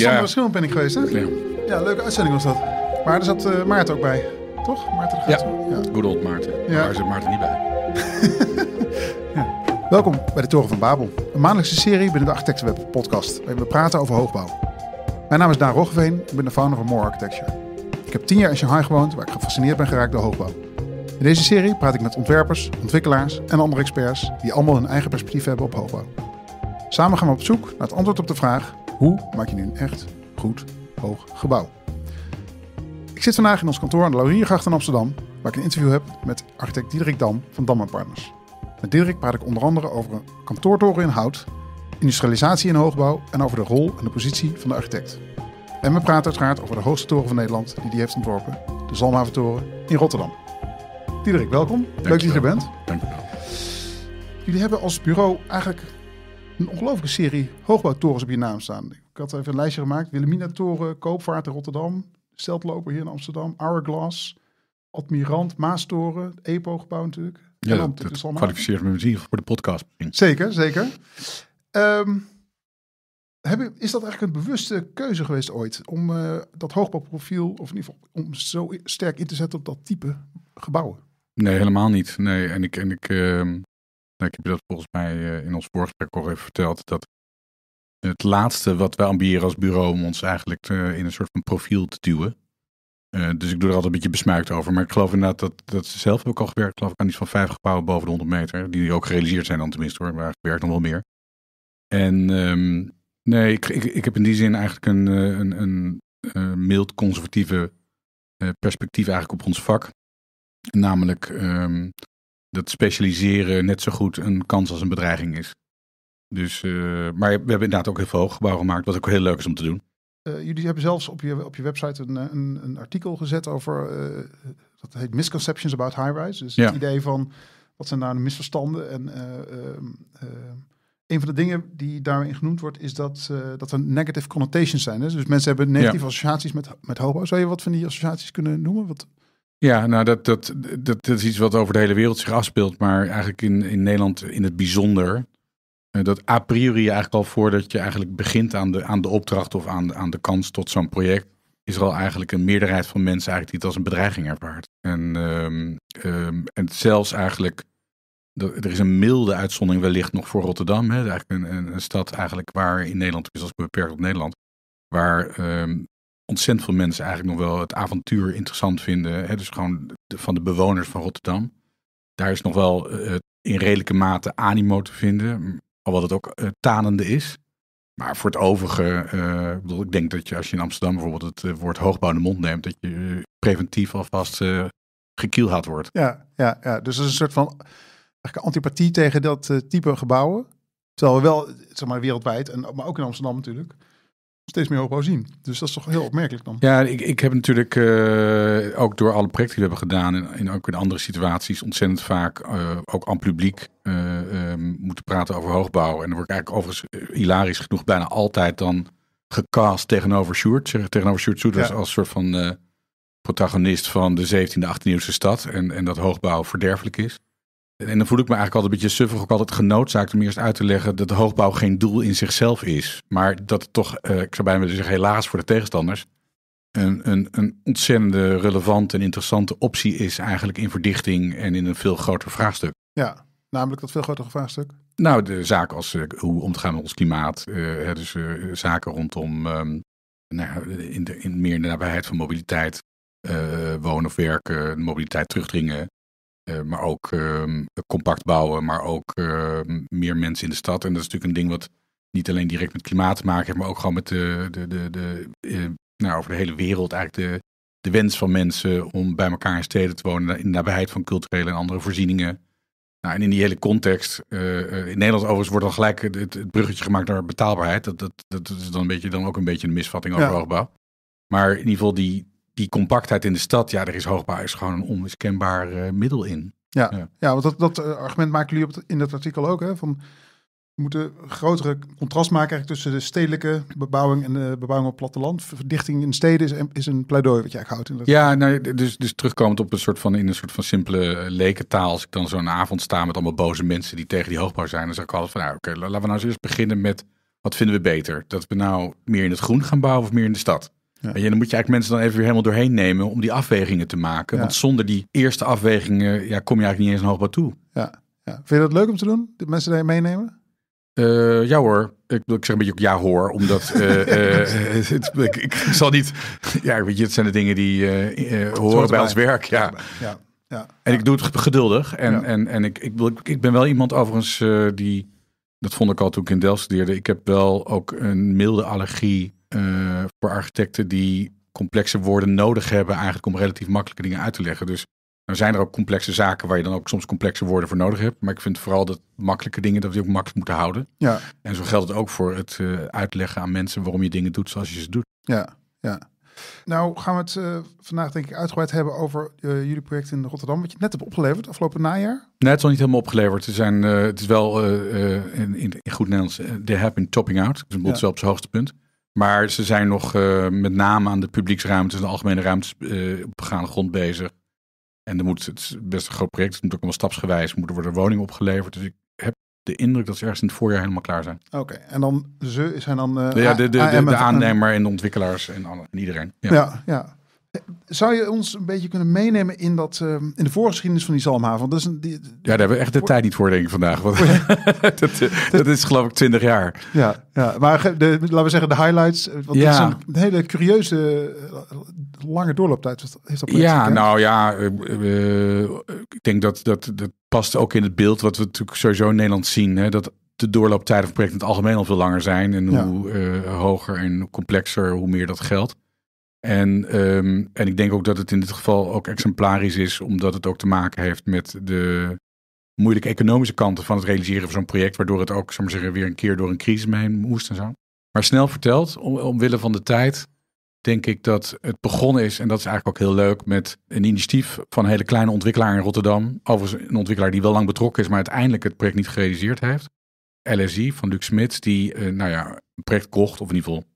ja. ben ik geweest, hè? Ja. leuke uitzending was dat. Maar er zat uh, Maarten ook bij, toch? Maarten Gaat. Ja, ja. good old Maarten. Ja. Daar zit Maarten niet bij. ja. Welkom bij de Toren van Babel, een maandelijkse serie binnen de Architectenweb podcast, waarin we praten over hoogbouw. Mijn naam is Daan Roggeveen, ik ben de founder van More Architecture. Ik heb tien jaar in Shanghai gewoond, waar ik gefascineerd ben geraakt door hoogbouw. In deze serie praat ik met ontwerpers, ontwikkelaars en andere experts die allemaal hun eigen perspectief hebben op hoogbouw. Samen gaan we op zoek naar het antwoord op de vraag hoe maak je nu een echt goed hoog gebouw? Ik zit vandaag in ons kantoor aan de Lauriergracht in Amsterdam, waar ik een interview heb met architect Diederik Dam van Dam Partners. Met Diederik praat ik onder andere over een kantoortoren in hout, industrialisatie in hoogbouw en over de rol en de positie van de architect. En we praten uiteraard over de hoogste toren van Nederland die hij heeft ontworpen, de Zalmhaventoren in Rotterdam. Diederik, welkom. Leuk dat je er bent. Dank je wel. Jullie hebben als bureau eigenlijk een ongelooflijke serie hoogbouwtorens op je naam staan. Ik had even een lijstje gemaakt. Wilhelmina-toren, Koopvaart in Rotterdam, Steltloper hier in Amsterdam, Hourglass, Admirant, Maastoren, EPO-gebouw natuurlijk. Ja, dat, dus dat kwalificeert me misschien voor de podcast. Zeker, zeker. Um, heb is dat eigenlijk een bewuste keuze geweest ooit om eh, dat hoogbouwprofiel, of in ieder geval om zo sterk in te zetten op dat type gebouwen? Nee, helemaal niet. Nee, en ik, en ik, ehm, nou, ik heb je dat volgens mij eh, in ons voorgesprek al even verteld, dat het laatste wat wij ambiëren als bureau om ons eigenlijk in een soort van profiel te duwen. Eh, dus ik doe er altijd een beetje besmuikt over. Maar ik geloof inderdaad dat, dat zelf heb al gewerkt. Geloof ik aan iets van vijf gebouwen boven de 100 meter. Die ook gerealiseerd zijn dan tenminste hoor. Maar ik werk nog wel meer. En ehm, nee, ik, ik, ik, heb in die zin eigenlijk een, eh, een, een, mild conservatieve perspectief eigenlijk op ons vak. Namelijk ehm, dat specialiseren net zo goed een kans als een bedreiging is. Dus, eh, maar we hebben inderdaad ook heel veel gebouwen gemaakt, wat ook heel leuk is om te doen. Eh, jullie hebben zelfs op je, op je website een, een, een artikel gezet over, eh, dat heet Misconceptions about High-Rise. Dus het idee van, wat zijn daar nou de misverstanden? En een van de dingen die daarin genoemd wordt, is dat, dat er negative connotations zijn. Hè? Dus mensen hebben negatieve associaties met, met hobo. Zou je wat van die associaties kunnen noemen? Wat, ja, nou dat, dat, dat, dat, is iets wat over de hele wereld zich afspeelt, maar eigenlijk in, in Nederland in het bijzonder. Eh, dat a priori eigenlijk al voordat je eigenlijk begint aan de, aan de opdracht of aan, aan de kans tot zo'n project, is er al eigenlijk een meerderheid van mensen eigenlijk die het als een bedreiging ervaart. En, ehm, ehm, en zelfs eigenlijk, er is een milde uitzondering wellicht nog voor Rotterdam, hè, eigenlijk een, een, stad eigenlijk waar in Nederland, dus als beperkt op Nederland, waar ehm, ontzettend veel mensen eigenlijk nog wel het avontuur interessant vinden. Hè? Dus gewoon van de bewoners van Rotterdam. Daar is nog wel eh, eh, in redelijke mate animo te vinden. wat het ook eh, tanende is. Maar voor het overige, ik, bedoel, ik denk dat je als je in Amsterdam bijvoorbeeld het woord hoogbouw in de mond neemt, dat je preventief alvast gekielhaald wordt. Ja, ja, ja, dus dat is een soort van antipathie tegen dat type gebouwen. Terwijl we wel, zeg maar, wereldwijd, en, maar ook in Amsterdam natuurlijk, steeds meer op zien. Dus dat is toch heel opmerkelijk dan. Ja, ik, ik heb natuurlijk eh, ook door alle projecten die we hebben gedaan en, en ook in andere situaties ontzettend vaak eh, ook aan publiek eh, ehm, moeten praten over hoogbouw. En dan word ik eigenlijk overigens hilarisch genoeg bijna altijd dan gecast tegenover Sjoerd. Tegenover Sjoerd Soeders als soort van protagonist van de 17e, 18e eeuwse stad. En, en dat hoogbouw verderfelijk is. En dan voel ik me eigenlijk altijd een beetje suffig, ook altijd genoodzaakt om eerst uit te leggen dat de hoogbouw geen doel in zichzelf is. Maar dat het toch, eh, ik zou bijna willen zeggen, helaas voor de tegenstanders, een, een, een ontzettende relevante en interessante optie is eigenlijk in verdichting en in een veel groter vraagstuk. Ja, namelijk dat veel grotere vraagstuk? Nou, de zaken als eh, hoe om te gaan met ons klimaat, eh, dus zaken rondom ehm, nou, in, de, in meer nabijheid van mobiliteit, wonen of werken, mobiliteit terugdringen. Eh, maar ook ehm, compact bouwen, maar ook ehm, meer mensen in de stad. En dat is natuurlijk een ding wat niet alleen direct met klimaat te maken heeft, maar ook gewoon met de, de, de, de eh, nou, over de hele wereld eigenlijk de, de wens van mensen om bij elkaar in steden te wonen, in de nabijheid van culturele en andere voorzieningen. Nou, en in die hele context, eh, in Nederland overigens wordt dan gelijk het, bruggetje gemaakt naar betaalbaarheid. Dat, dat, dat is dan, een beetje, dan ook een beetje een misvatting over hoogbouw. Maar in ieder geval die, die compactheid in de stad, ja, er is hoogbaar gewoon een onmiskenbaar eh, middel in. Ja, ja. want dat, dat eh, argument maken jullie op in dat artikel ook. Hè, van, we moeten grotere contrast maken eigenlijk tussen de stedelijke bebouwing en de bebouwing op platteland. Verdichting in steden is, is een pleidooi wat jij houdt. In ja, nou, dus, dus terugkomend op een soort van, in een soort van simpele eh, lekentaal. Als ik dan zo'n avond sta met allemaal boze mensen die tegen die hoogbouw zijn, dan zeg ik altijd van, nou, oké, laten we nou eens eerst beginnen met wat vinden we beter? Dat we nou meer in het groen gaan bouwen of meer in de stad? Ja. dan moet je eigenlijk mensen dan even weer helemaal doorheen nemen om die afwegingen te maken. Want zonder die eerste afwegingen ja, kom je eigenlijk niet eens een hoogbaar wat toe. Ja. ja. Vind je dat leuk om te doen? Dat mensen daarin meenemen? Eh, ja hoor. Ik, ik zeg een beetje ook ja hoor, omdat eh, eh, het, ik, zal niet... Ja, weet je, het zijn de dingen die horen bij ons werk. Ja. Ja. Ja. En ik doe het geduldig. En, en, en ik, ik, ik ben wel iemand overigens die... Dat vond ik al toen ik in Delft studeerde. Ik heb wel ook een milde allergie eh, voor architecten die complexe woorden nodig hebben, eigenlijk om relatief makkelijke dingen uit te leggen. Dus dan zijn er ook complexe zaken waar je dan ook soms complexe woorden voor nodig hebt. Maar ik vind vooral dat makkelijke dingen, dat we die ook makkelijk moeten houden. Ja. En zo geldt het ook voor het eh, uitleggen aan mensen waarom je dingen doet zoals je ze doet. Ja, ja. Nou gaan we het eh, vandaag denk ik uitgebreid hebben over jullie project in Rotterdam. Wat je net hebt opgeleverd afgelopen najaar. Net al niet helemaal opgeleverd. Er zijn, het is wel in, in, goed Nederlands, they have been topping out. Dus een bot zelfs op hoogste punt. Maar ze zijn nog eh, met name aan de publieksruimtes, de algemene ruimtes uh, op begaande grond bezig. En er moet, het is best een groot project, het moet ook allemaal stapsgewijs, moeten worden woningen opgeleverd. Dus ik heb de indruk dat ze ergens in het voorjaar helemaal klaar zijn. Oké, en dan ze zijn dan... Eh, ja, de, de, de, aannemer en de ontwikkelaars en, alle, iedereen. ja. ja. Zou je ons een beetje kunnen meenemen in, dat, ehm, in de voorgeschiedenis van die zalmhaven? dat is een, die, ja, daar hebben we echt de tijd niet voor, denk ik, vandaag. Want dat, eh, dat, is geloof ik 20 jaar. Ja, ja maar de, laten we zeggen de highlights. Eh, want ja. is een hele curieuze, eh, lange doorlooptijd. Heeft dat ja, nou ja, ik denk dat, dat dat past ook in het beeld wat we natuurlijk sowieso in Nederland zien. Hè, dat de doorlooptijden van projecten in het algemeen al veel langer zijn. En hoe hoger en complexer, hoe meer dat geldt. En, ehm, en ik denk ook dat het in dit geval ook exemplarisch is, omdat het ook te maken heeft met de moeilijke economische kanten van het realiseren van zo'n project, waardoor het ook, maar zeggen, weer een keer door een crisis heen moest en zo. Maar snel verteld, om, omwille van de tijd, denk ik dat het begonnen is, en dat is eigenlijk ook heel leuk, met een initiatief van een hele kleine ontwikkelaar in Rotterdam. Overigens een ontwikkelaar die wel lang betrokken is, maar uiteindelijk het project niet gerealiseerd heeft. LSI van Luc Smits, die eh, nou ja, een project kocht, of in ieder geval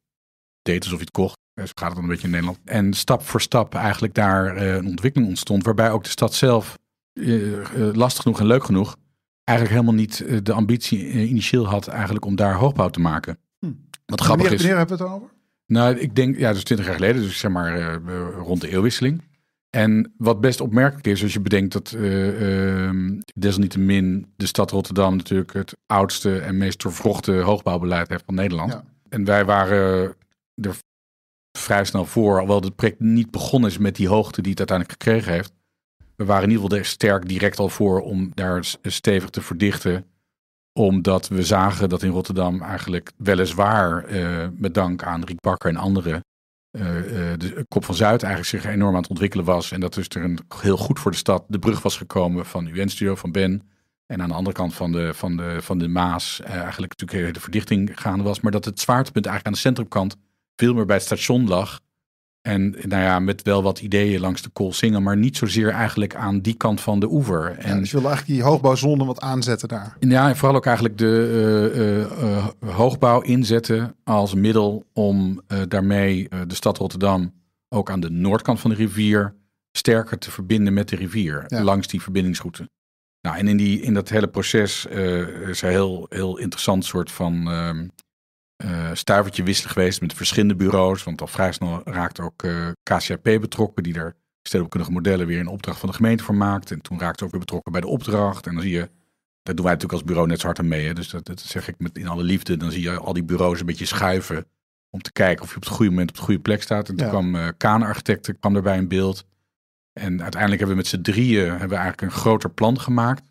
deed alsof hij het kocht zo dus gaat het dan een beetje in Nederland. En stap voor stap eigenlijk daar eh, een ontwikkeling ontstond. Waarbij ook de stad zelf, eh, eh, lastig genoeg en leuk genoeg, eigenlijk helemaal niet de ambitie initieel had eigenlijk om daar hoogbouw te maken. Hm. Wat grappig wanneer, is. hebben we het over? Nou, ik denk, ja, dus 20 jaar geleden, dus zeg maar rond de eeuwwisseling. En wat best opmerkelijk is, als je bedenkt dat uh, desalniettemin de stad Rotterdam natuurlijk het oudste en meest doorvrochte hoogbouwbeleid heeft van Nederland. En wij waren er vrij snel voor. Alhoewel het project niet begonnen is met die hoogte die het uiteindelijk gekregen heeft. We waren in ieder geval er sterk direct al voor om daar stevig te verdichten. Omdat we zagen dat in Rotterdam eigenlijk weliswaar uh, met dank aan Riek Bakker en anderen. Eh, eh, de Kop van Zuid eigenlijk zich enorm aan het ontwikkelen was. En dat dus er een, heel goed voor de stad de brug was gekomen van UN-studio, van Ben. En aan de andere kant van de, van de, van de Maas eigenlijk natuurlijk de verdichting gaande was. Maar dat het zwaartepunt eigenlijk aan de centrumkant veel meer bij het station lag. En nou ja, met wel wat ideeën langs de Koolsingel, maar niet zozeer eigenlijk aan die kant van de oever. En ja, dus je wil eigenlijk die hoogbouwzone wat aanzetten daar. ja, en vooral ook eigenlijk de eh, eh, eh, hoogbouw inzetten als middel om daarmee de stad Rotterdam ook aan de noordkant van de rivier sterker te verbinden met de rivier langs die verbindingsroute. Nou, en in, die, in dat hele proces is een heel, heel interessant soort van ehm, eh, stuivertje wisselen geweest met verschillende bureaus. Want al vrij snel raakt ook uh, eh, KCAP betrokken, die daar stedelijkundige modellen weer in opdracht van de gemeente voor maakt. En toen raakte ze ook weer betrokken bij de opdracht. En dan zie je, daar doen wij natuurlijk als bureau net zo hard aan mee. Hè. Dus dat, zeg ik met in alle liefde. Dan zie je al die bureaus een beetje schuiven om te kijken of je op het goede moment op de goede plek staat. En toen kwam uh, Architecten kwam daarbij in beeld. En uiteindelijk hebben we met z'n drieën hebben we eigenlijk een groter plan gemaakt.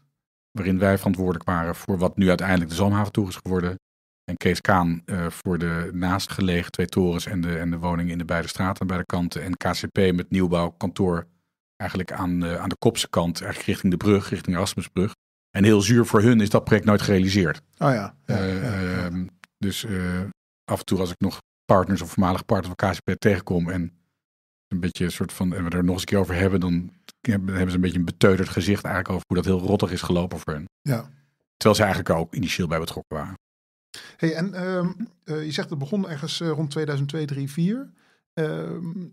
Waarin wij verantwoordelijk waren voor wat nu uiteindelijk de Zalmhaven toe is geworden. En Kees Kaan eh, voor de naastgelegen twee torens en de, en de woning in de beide straten aan beide kanten. En KCP met nieuwbouwkantoor eigenlijk aan, aan de kopse kant, eigenlijk richting de brug, richting Erasmusbrug. En heel zuur voor hun is dat project nooit gerealiseerd. Oh ja. Eh, ehm, dus eh, af en toe als ik nog partners of voormalig partners van KCP tegenkom en een beetje een soort van, en we er nog eens een keer over hebben, dan hebben ze een beetje een beteuterd gezicht eigenlijk over hoe dat heel rottig is gelopen voor hen. Ja. Terwijl ze eigenlijk ook initieel bij betrokken waren. Hey, en ehm, mhm. eh, je zegt het begon ergens eh, rond 2002, 3, 4.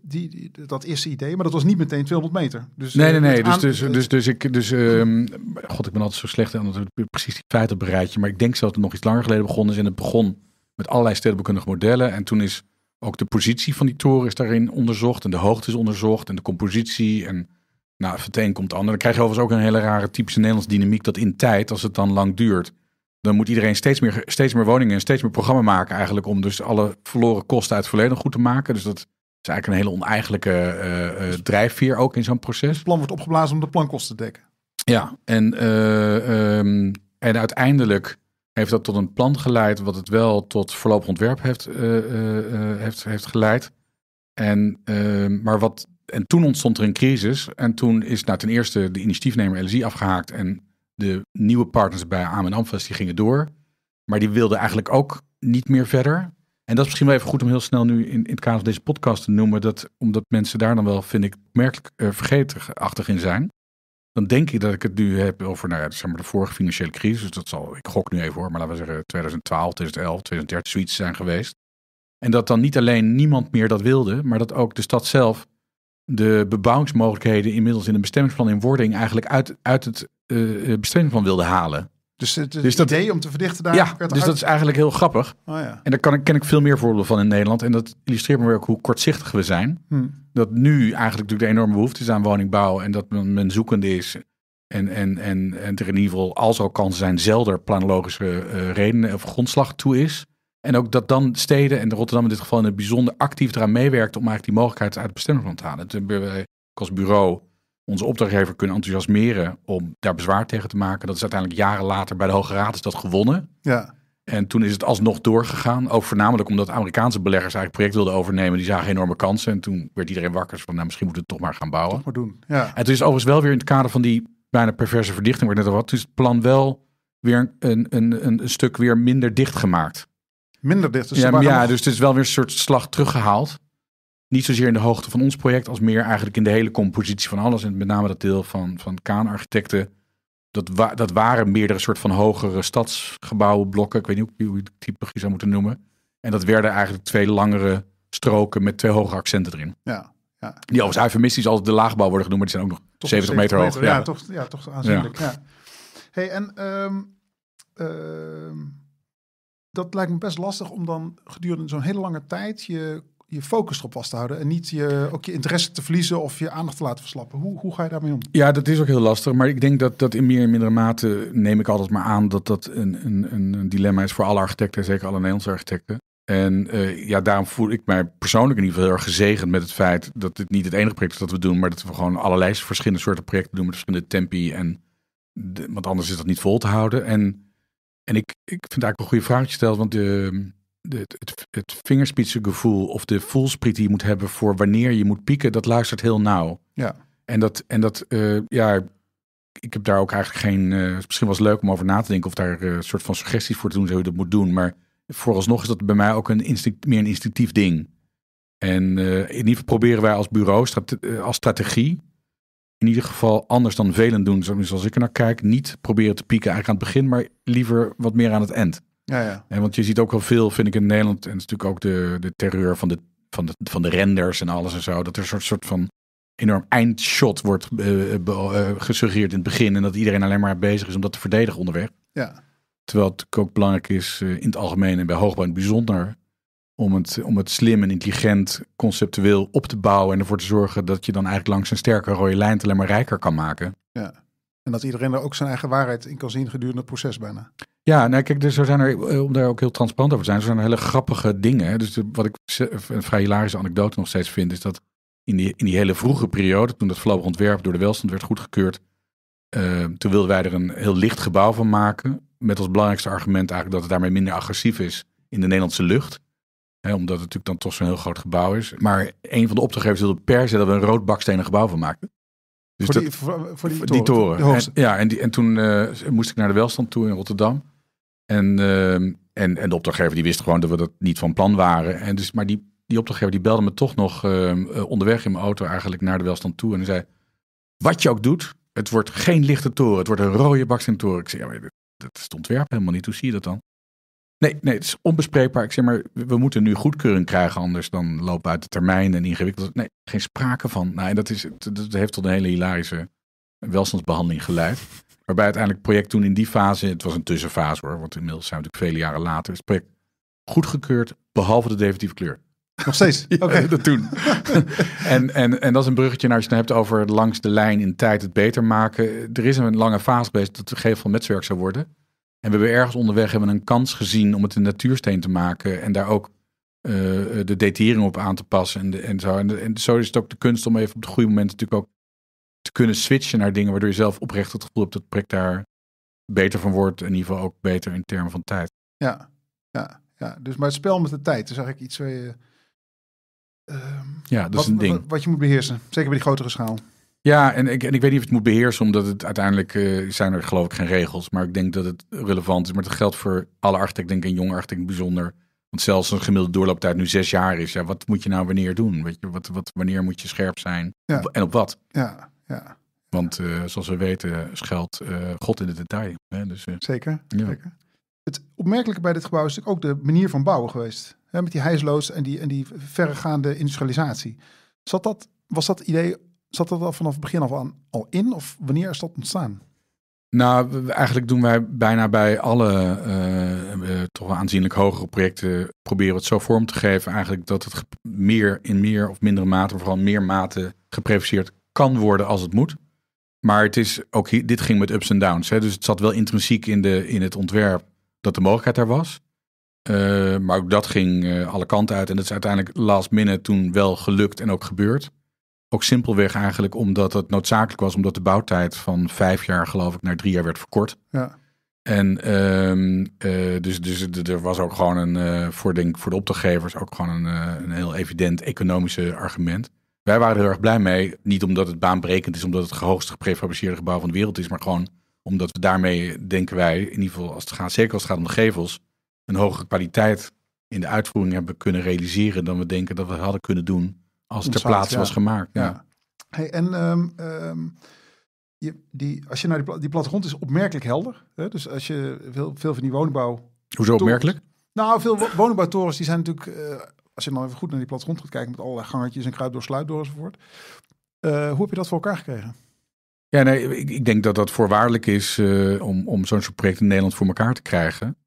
die, die, dat eerste idee, maar dat was niet meteen 200 meter. Dus, nee, eh, nee, nee. Dus, dus, dus, dus ik, dus, ehm, god, ik ben altijd zo slecht aan het precies die feiten je. Maar ik denk zelfs dat het nog iets langer geleden begon is. En het begon met allerlei stedenbekundige modellen. En toen is ook de positie van die toren is daarin onderzocht. En de hoogte is onderzocht. En de compositie. En nou, het een komt het ander. Dan krijg je overigens ook een hele rare typische Nederlands dynamiek. Dat in tijd, als het dan lang duurt, dan moet iedereen steeds meer, steeds meer woningen en steeds meer programma maken eigenlijk om dus alle verloren kosten uit het verleden goed te maken. Dus dat is eigenlijk een hele oneigenlijke eh, eh, drijfveer ook in zo'n proces. Het plan wordt opgeblazen om de plankosten te dekken. Ja, en, eh, ehm, en uiteindelijk heeft dat tot een plan geleid, wat het wel tot voorlopig ontwerp heeft, heeft, heeft geleid. En, ehm, maar wat, en toen ontstond er een crisis. En toen is nou, ten eerste de initiatiefnemer LSI afgehaakt en de nieuwe partners bij AM en Amfest gingen door. Maar die wilden eigenlijk ook niet meer verder. En dat is misschien wel even goed om heel snel nu in, in het kader van deze podcast te noemen. Dat, omdat mensen daar dan wel, vind ik, merkelijk uh, eh, vergetenachtig in zijn. Dan denk ik dat ik het nu heb over nou ja, zeg maar de vorige financiële crisis. Dus dat zal, ik gok nu even hoor, maar laten we zeggen 2012, 2011, 2013 zoiets zijn geweest. En dat dan niet alleen niemand meer dat wilde, maar dat ook de stad zelf de bebouwingsmogelijkheden inmiddels in een bestemmingsplan in wording eigenlijk uit, uit het uh, van wilde halen. Dus het, dus dat, idee om te verdichten daar. Ja, dus dat is eigenlijk heel grappig. Oh, ja. En daar kan, ken ik veel meer voorbeelden van in Nederland. En dat illustreert me ook hoe kortzichtig we zijn. Hmm. Dat nu eigenlijk natuurlijk de enorme behoefte is aan woningbouw. En dat men, zoekende is. En, en, en, en er in ieder geval, als al kan zijn, zelder planologische eh, redenen of grondslag toe is. En ook dat dan steden, en Rotterdam in dit geval in het bijzonder, actief eraan meewerkt om eigenlijk die mogelijkheid uit het bestemmingsplan te halen. Toen hebben wij als bureau onze opdrachtgever kunnen enthousiasmeren om daar bezwaar tegen te maken. Dat is uiteindelijk jaren later bij de Hoge Raad is dat gewonnen. Ja. En toen is het alsnog doorgegaan. Ook voornamelijk omdat Amerikaanse beleggers eigenlijk project wilden overnemen. Die zagen enorme kansen. En toen werd iedereen wakker van, nou, misschien moeten we het toch maar gaan bouwen. Toch maar doen. Ja. En toen is overigens wel weer in het kader van die bijna perverse verdichting, wordt net al wat. Toen is het plan wel weer een, een, een, stuk weer minder dicht gemaakt. Minder dicht. Dus ja, ja, dus het is wel weer een soort slag teruggehaald niet zozeer in de hoogte van ons project, als meer eigenlijk in de hele compositie van alles. En met name dat deel van, van Kaan-architecten. Dat, dat waren meerdere soort van hogere stadsgebouwen, blokken. Ik weet niet hoe je het type zou moeten noemen. En dat werden eigenlijk twee langere stroken met twee hoge accenten erin. Ja, ja. Die overigens eufemistisch altijd de laagbouw worden genoemd, maar die zijn ook nog 70 meter, hoog. Ja, toch, ja, toch aanzienlijk. Ja. ja. Hey, en ehm, ehm, dat lijkt me best lastig om dan gedurende zo'n hele lange tijd je je focus erop vast te houden en niet je, ook je interesse te verliezen of je aandacht te laten verslappen. Hoe, hoe ga je daarmee om? Ja, dat is ook heel lastig. Maar ik denk dat dat in meer en mindere mate, neem ik altijd maar aan, dat dat een, een, een dilemma is voor alle architecten, zeker alle Nederlandse architecten. En eh, ja, daarom voel ik mij persoonlijk in ieder geval heel erg gezegend met het feit dat dit niet het enige project is dat we doen, maar dat we gewoon allerlei verschillende soorten projecten doen met verschillende tempi. En want anders is dat niet vol te houden. En, en ik, ik vind eigenlijk een goede vraag gesteld, want de ehm, het, het, vingerspitsengevoel of de voelspriet die je moet hebben voor wanneer je moet pieken, dat luistert heel nauw. Ja. En dat, en dat eh, ja, ik heb daar ook eigenlijk geen. Eh, misschien was het leuk om over na te denken of daar eh, een soort van suggesties voor te doen, hoe je dat moet doen. Maar vooralsnog is dat bij mij ook een instinct, meer een instinctief ding. En in ieder geval proberen wij als bureau, als strategie, in ieder geval anders dan velen doen, zoals ik er naar kijk, niet proberen te pieken eigenlijk aan het begin, maar liever wat meer aan het eind. Ja, ja. En want je ziet ook wel veel, vind ik in Nederland, en het is natuurlijk ook de, de terreur van de, van, de, van de renders en alles en zo, dat er een soort, soort van enorm eindshot wordt uh, gesuggereerd in het begin en dat iedereen alleen maar bezig is om dat te verdedigen onderweg. Ja. Terwijl het ook belangrijk is in het algemeen en bij hoogbouw in het bijzonder om het, om het slim en intelligent conceptueel op te bouwen en ervoor te zorgen dat je dan eigenlijk langs een sterke rode lijn alleen maar rijker kan maken. Ja. En dat iedereen er ook zijn eigen waarheid in kan zien gedurende het proces bijna. Ja, nou kijk, dus zo zijn er, eh, om daar ook heel transparant over te zijn, er zijn er hele grappige dingen. Dus wat ik een vrij hilarische anekdote nog steeds vind, is dat in die, in die hele vroege periode, toen dat voorlopig ontwerp door de welstand werd goedgekeurd, ehm, toen wilden wij er een heel licht gebouw van maken. Met als belangrijkste argument eigenlijk dat het daarmee minder agressief is in de Nederlandse lucht. Hè, omdat het natuurlijk dan toch zo'n heel groot gebouw is. Maar een van de opdrachtgevers wilde per se dat we een rood bakstenen gebouw van maakten. Dus voor, die, toren. En, ja, en, die, en toen eh, moest ik naar de welstand toe in Rotterdam. En, ehm, en, en de opdrachtgever die wist gewoon dat we dat niet van plan waren. En dus, maar die, die opdrachtgever die belde me toch nog ehm, eh, onderweg in mijn auto eigenlijk naar de welstand toe. En zei, wat je ook doet, het wordt geen lichte toren. Het wordt een rode baksteen Ik zei, ja, dat is het ontwerp helemaal niet. Hoe zie je dat dan? Nee, nee, het is onbespreekbaar. Ik zeg maar, we moeten nu goedkeuring krijgen, anders dan lopen we uit de termijn en ingewikkeld. Nee, geen sprake van. Nou, en dat, is, dat heeft tot een hele hilarische welstandsbehandeling geleid. Waarbij uiteindelijk het project toen in die fase, het was een tussenfase hoor, want inmiddels zijn we natuurlijk vele jaren later, het project goedgekeurd, behalve de definitieve kleur. Nog steeds? Oké. dat toen. en, en, en dat is een bruggetje naar als je het hebt over langs de lijn in tijd het beter maken. Er is een lange fase geweest dat het gevel metswerk zou worden. En we hebben ergens onderweg hebben een kans gezien om het een natuursteen te maken en daar ook eh, de datering op aan te passen. En, de, en, zo. En, en, zo is het ook de kunst om even op het goede moment natuurlijk ook te kunnen switchen naar dingen waardoor je zelf oprecht het gevoel hebt dat het project daar beter van wordt. In ieder geval ook beter in termen van tijd. Ja, ja, ja. Dus, maar het spel met de tijd, is eigenlijk iets waar je... Ehm, ja, dat wat, is een ding. Wat, wat, je moet beheersen, zeker bij die grotere schaal. Ja, en ik, en ik weet niet of het moet beheersen, omdat het uiteindelijk eh, zijn er geloof ik geen regels. Maar ik denk dat het relevant is. Maar dat geldt voor alle architecten, denk ik, en jonge architecten bijzonder. Want zelfs een gemiddelde doorlooptijd nu zes jaar is. Ja, wat moet je nou wanneer doen? Weet je, wat, wat, wanneer moet je scherp zijn? Ja. En op wat? Ja, ja. Want eh, zoals we weten schuilt eh, God in de detail. Hè? Dus, eh, zeker, zeker. Het opmerkelijke bij dit gebouw is natuurlijk ook de manier van bouwen geweest. Hè? Met die hijsloos en die, en die verregaande industrialisatie. Zat dat, was dat idee, zat dat al vanaf het begin af aan al in? Of wanneer is dat ontstaan? Nou, eigenlijk doen wij bijna bij alle uh, toch aanzienlijk hogere projecten proberen het zo vorm te geven. Eigenlijk dat het meer in meer of mindere mate, vooral meer mate geprefaceerd kan worden als het moet. Maar het is ook hier, dit ging met ups en downs. Hè? Dus het zat wel intrinsiek in, de, in het ontwerp dat de mogelijkheid daar was. Eh, maar ook dat ging eh, alle kanten uit. En dat is uiteindelijk last minute toen wel gelukt en ook gebeurd. Ook simpelweg eigenlijk omdat het noodzakelijk was, omdat de bouwtijd van vijf jaar, geloof ik, naar drie jaar werd verkort. Ja. En ehm, eh, dus, dus er was ook gewoon een, voor, denk, voor de opdrachtgevers ook gewoon een, een heel evident economische argument. Wij waren er heel erg blij mee. Niet omdat het baanbrekend is, omdat het hoogste geprefabriceerde gebouw van de wereld is, maar gewoon omdat we daarmee, denken wij, in ieder geval als het gaat, zeker als het gaat om de gevels, een hogere kwaliteit in de uitvoering hebben kunnen realiseren dan we denken dat we hadden kunnen doen als het ter plaatse was gemaakt. Ja. Hey, en ehm, ehm, je, die, als je naar die, die plattegrond is opmerkelijk helder. Hè? Dus als je veel, veel van die woningbouw. Hoezo opmerkelijk? Nou, veel woningbouwtorens die zijn natuurlijk eh, als je dan nou even goed naar die rond gaat kijken met allerlei gangetjes en kruid door, sluit door enzovoort. Eh, hoe heb je dat voor elkaar gekregen? Ja, nee, ik, ik denk dat dat voorwaardelijk is eh, om, om zo'n soort project in Nederland voor elkaar te krijgen.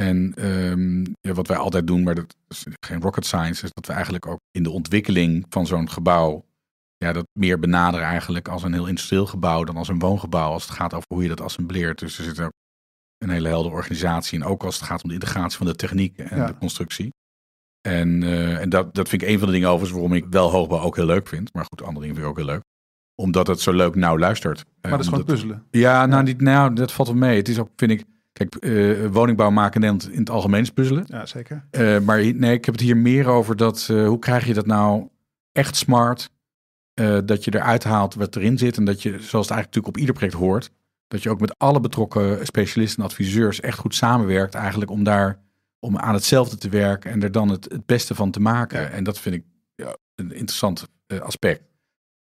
En ehm, ja, wat wij altijd doen, maar dat is geen rocket science, is dat we eigenlijk ook in de ontwikkeling van zo'n gebouw, ja, dat meer benaderen eigenlijk als een heel industrieel gebouw dan als een woongebouw, als het gaat over hoe je dat assembleert. Dus er zit ook een hele heldere organisatie in, ook als het gaat om de integratie van de techniek en de constructie. En, eh, en dat, dat vind ik een van de dingen overigens waarom ik wel hoogbouw ook heel leuk vind. Maar goed, andere dingen vind ik ook heel leuk. Omdat het zo leuk nauw luistert. Maar dat is eh, gewoon puzzelen. Ja, nou, Niet, nou, dat valt wel mee. Het is ook, vind ik, Kijk, eh, woningbouw maken in in het algemeen is puzzelen. Ja, zeker. maar nee, ik heb het hier meer over dat, hoe krijg je dat nou echt smart? dat je eruit haalt wat erin zit en dat je, zoals het eigenlijk natuurlijk op ieder project hoort, dat je ook met alle betrokken specialisten en adviseurs echt goed samenwerkt eigenlijk om daar om aan hetzelfde te werken en er dan het, het beste van te maken. En dat vind ik ja, een interessant eh, aspect.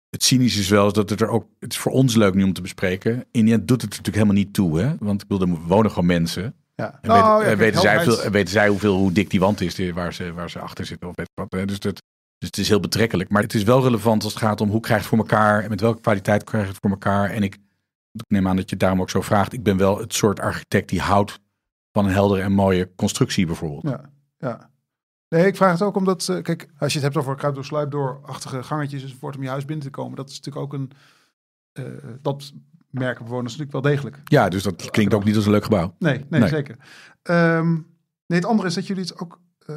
Het cynische is wel dat het er ook, het is voor ons leuk nu om te bespreken. India doet het natuurlijk helemaal niet toe, hè? want ik bedoel, er wonen gewoon mensen. Ja. En weten, oh, zij veel, weten zij hoeveel, hoe dik die wand is die, waar, ze, waar ze achter zitten. Of wat, dus, dat, dus het is heel betrekkelijk. Maar het is wel relevant als het gaat om hoe krijg je het voor elkaar en met welke kwaliteit krijg je het voor elkaar. En ik, ik neem aan dat je daarom ook zo vraagt. Ik ben wel het soort architect die houdt van een heldere en mooie constructie bijvoorbeeld. Ja, ja. Nee, ik vraag het ook omdat, uh, kijk, als je het hebt over kruip door sluip door-achtige gangetjes enzovoort om je huis binnen te komen, dat is natuurlijk ook een, eh, dat merken bewoners natuurlijk wel degelijk. Ja, dus dat klinkt ook niet als een leuk gebouw. Nee, nee, zeker. Ehm, nee, het andere is dat jullie het ook eh,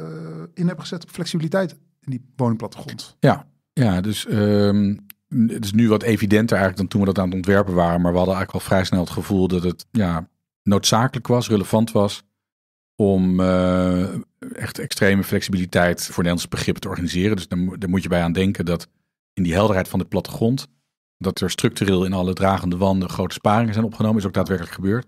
in hebben gezet op flexibiliteit in die woningplattegrond. Ja, ja dus ehm, het is nu wat evidenter eigenlijk dan toen we dat aan het ontwerpen waren. Maar we hadden eigenlijk al vrij snel het gevoel dat het ja, noodzakelijk was, relevant was, om eh, echt extreme flexibiliteit voor Nederlands begrippen te organiseren. Dus daar, moet je bij aan denken dat in die helderheid van de plattegrond, dat er structureel in alle dragende wanden grote sparingen zijn opgenomen, is ook daadwerkelijk gebeurd.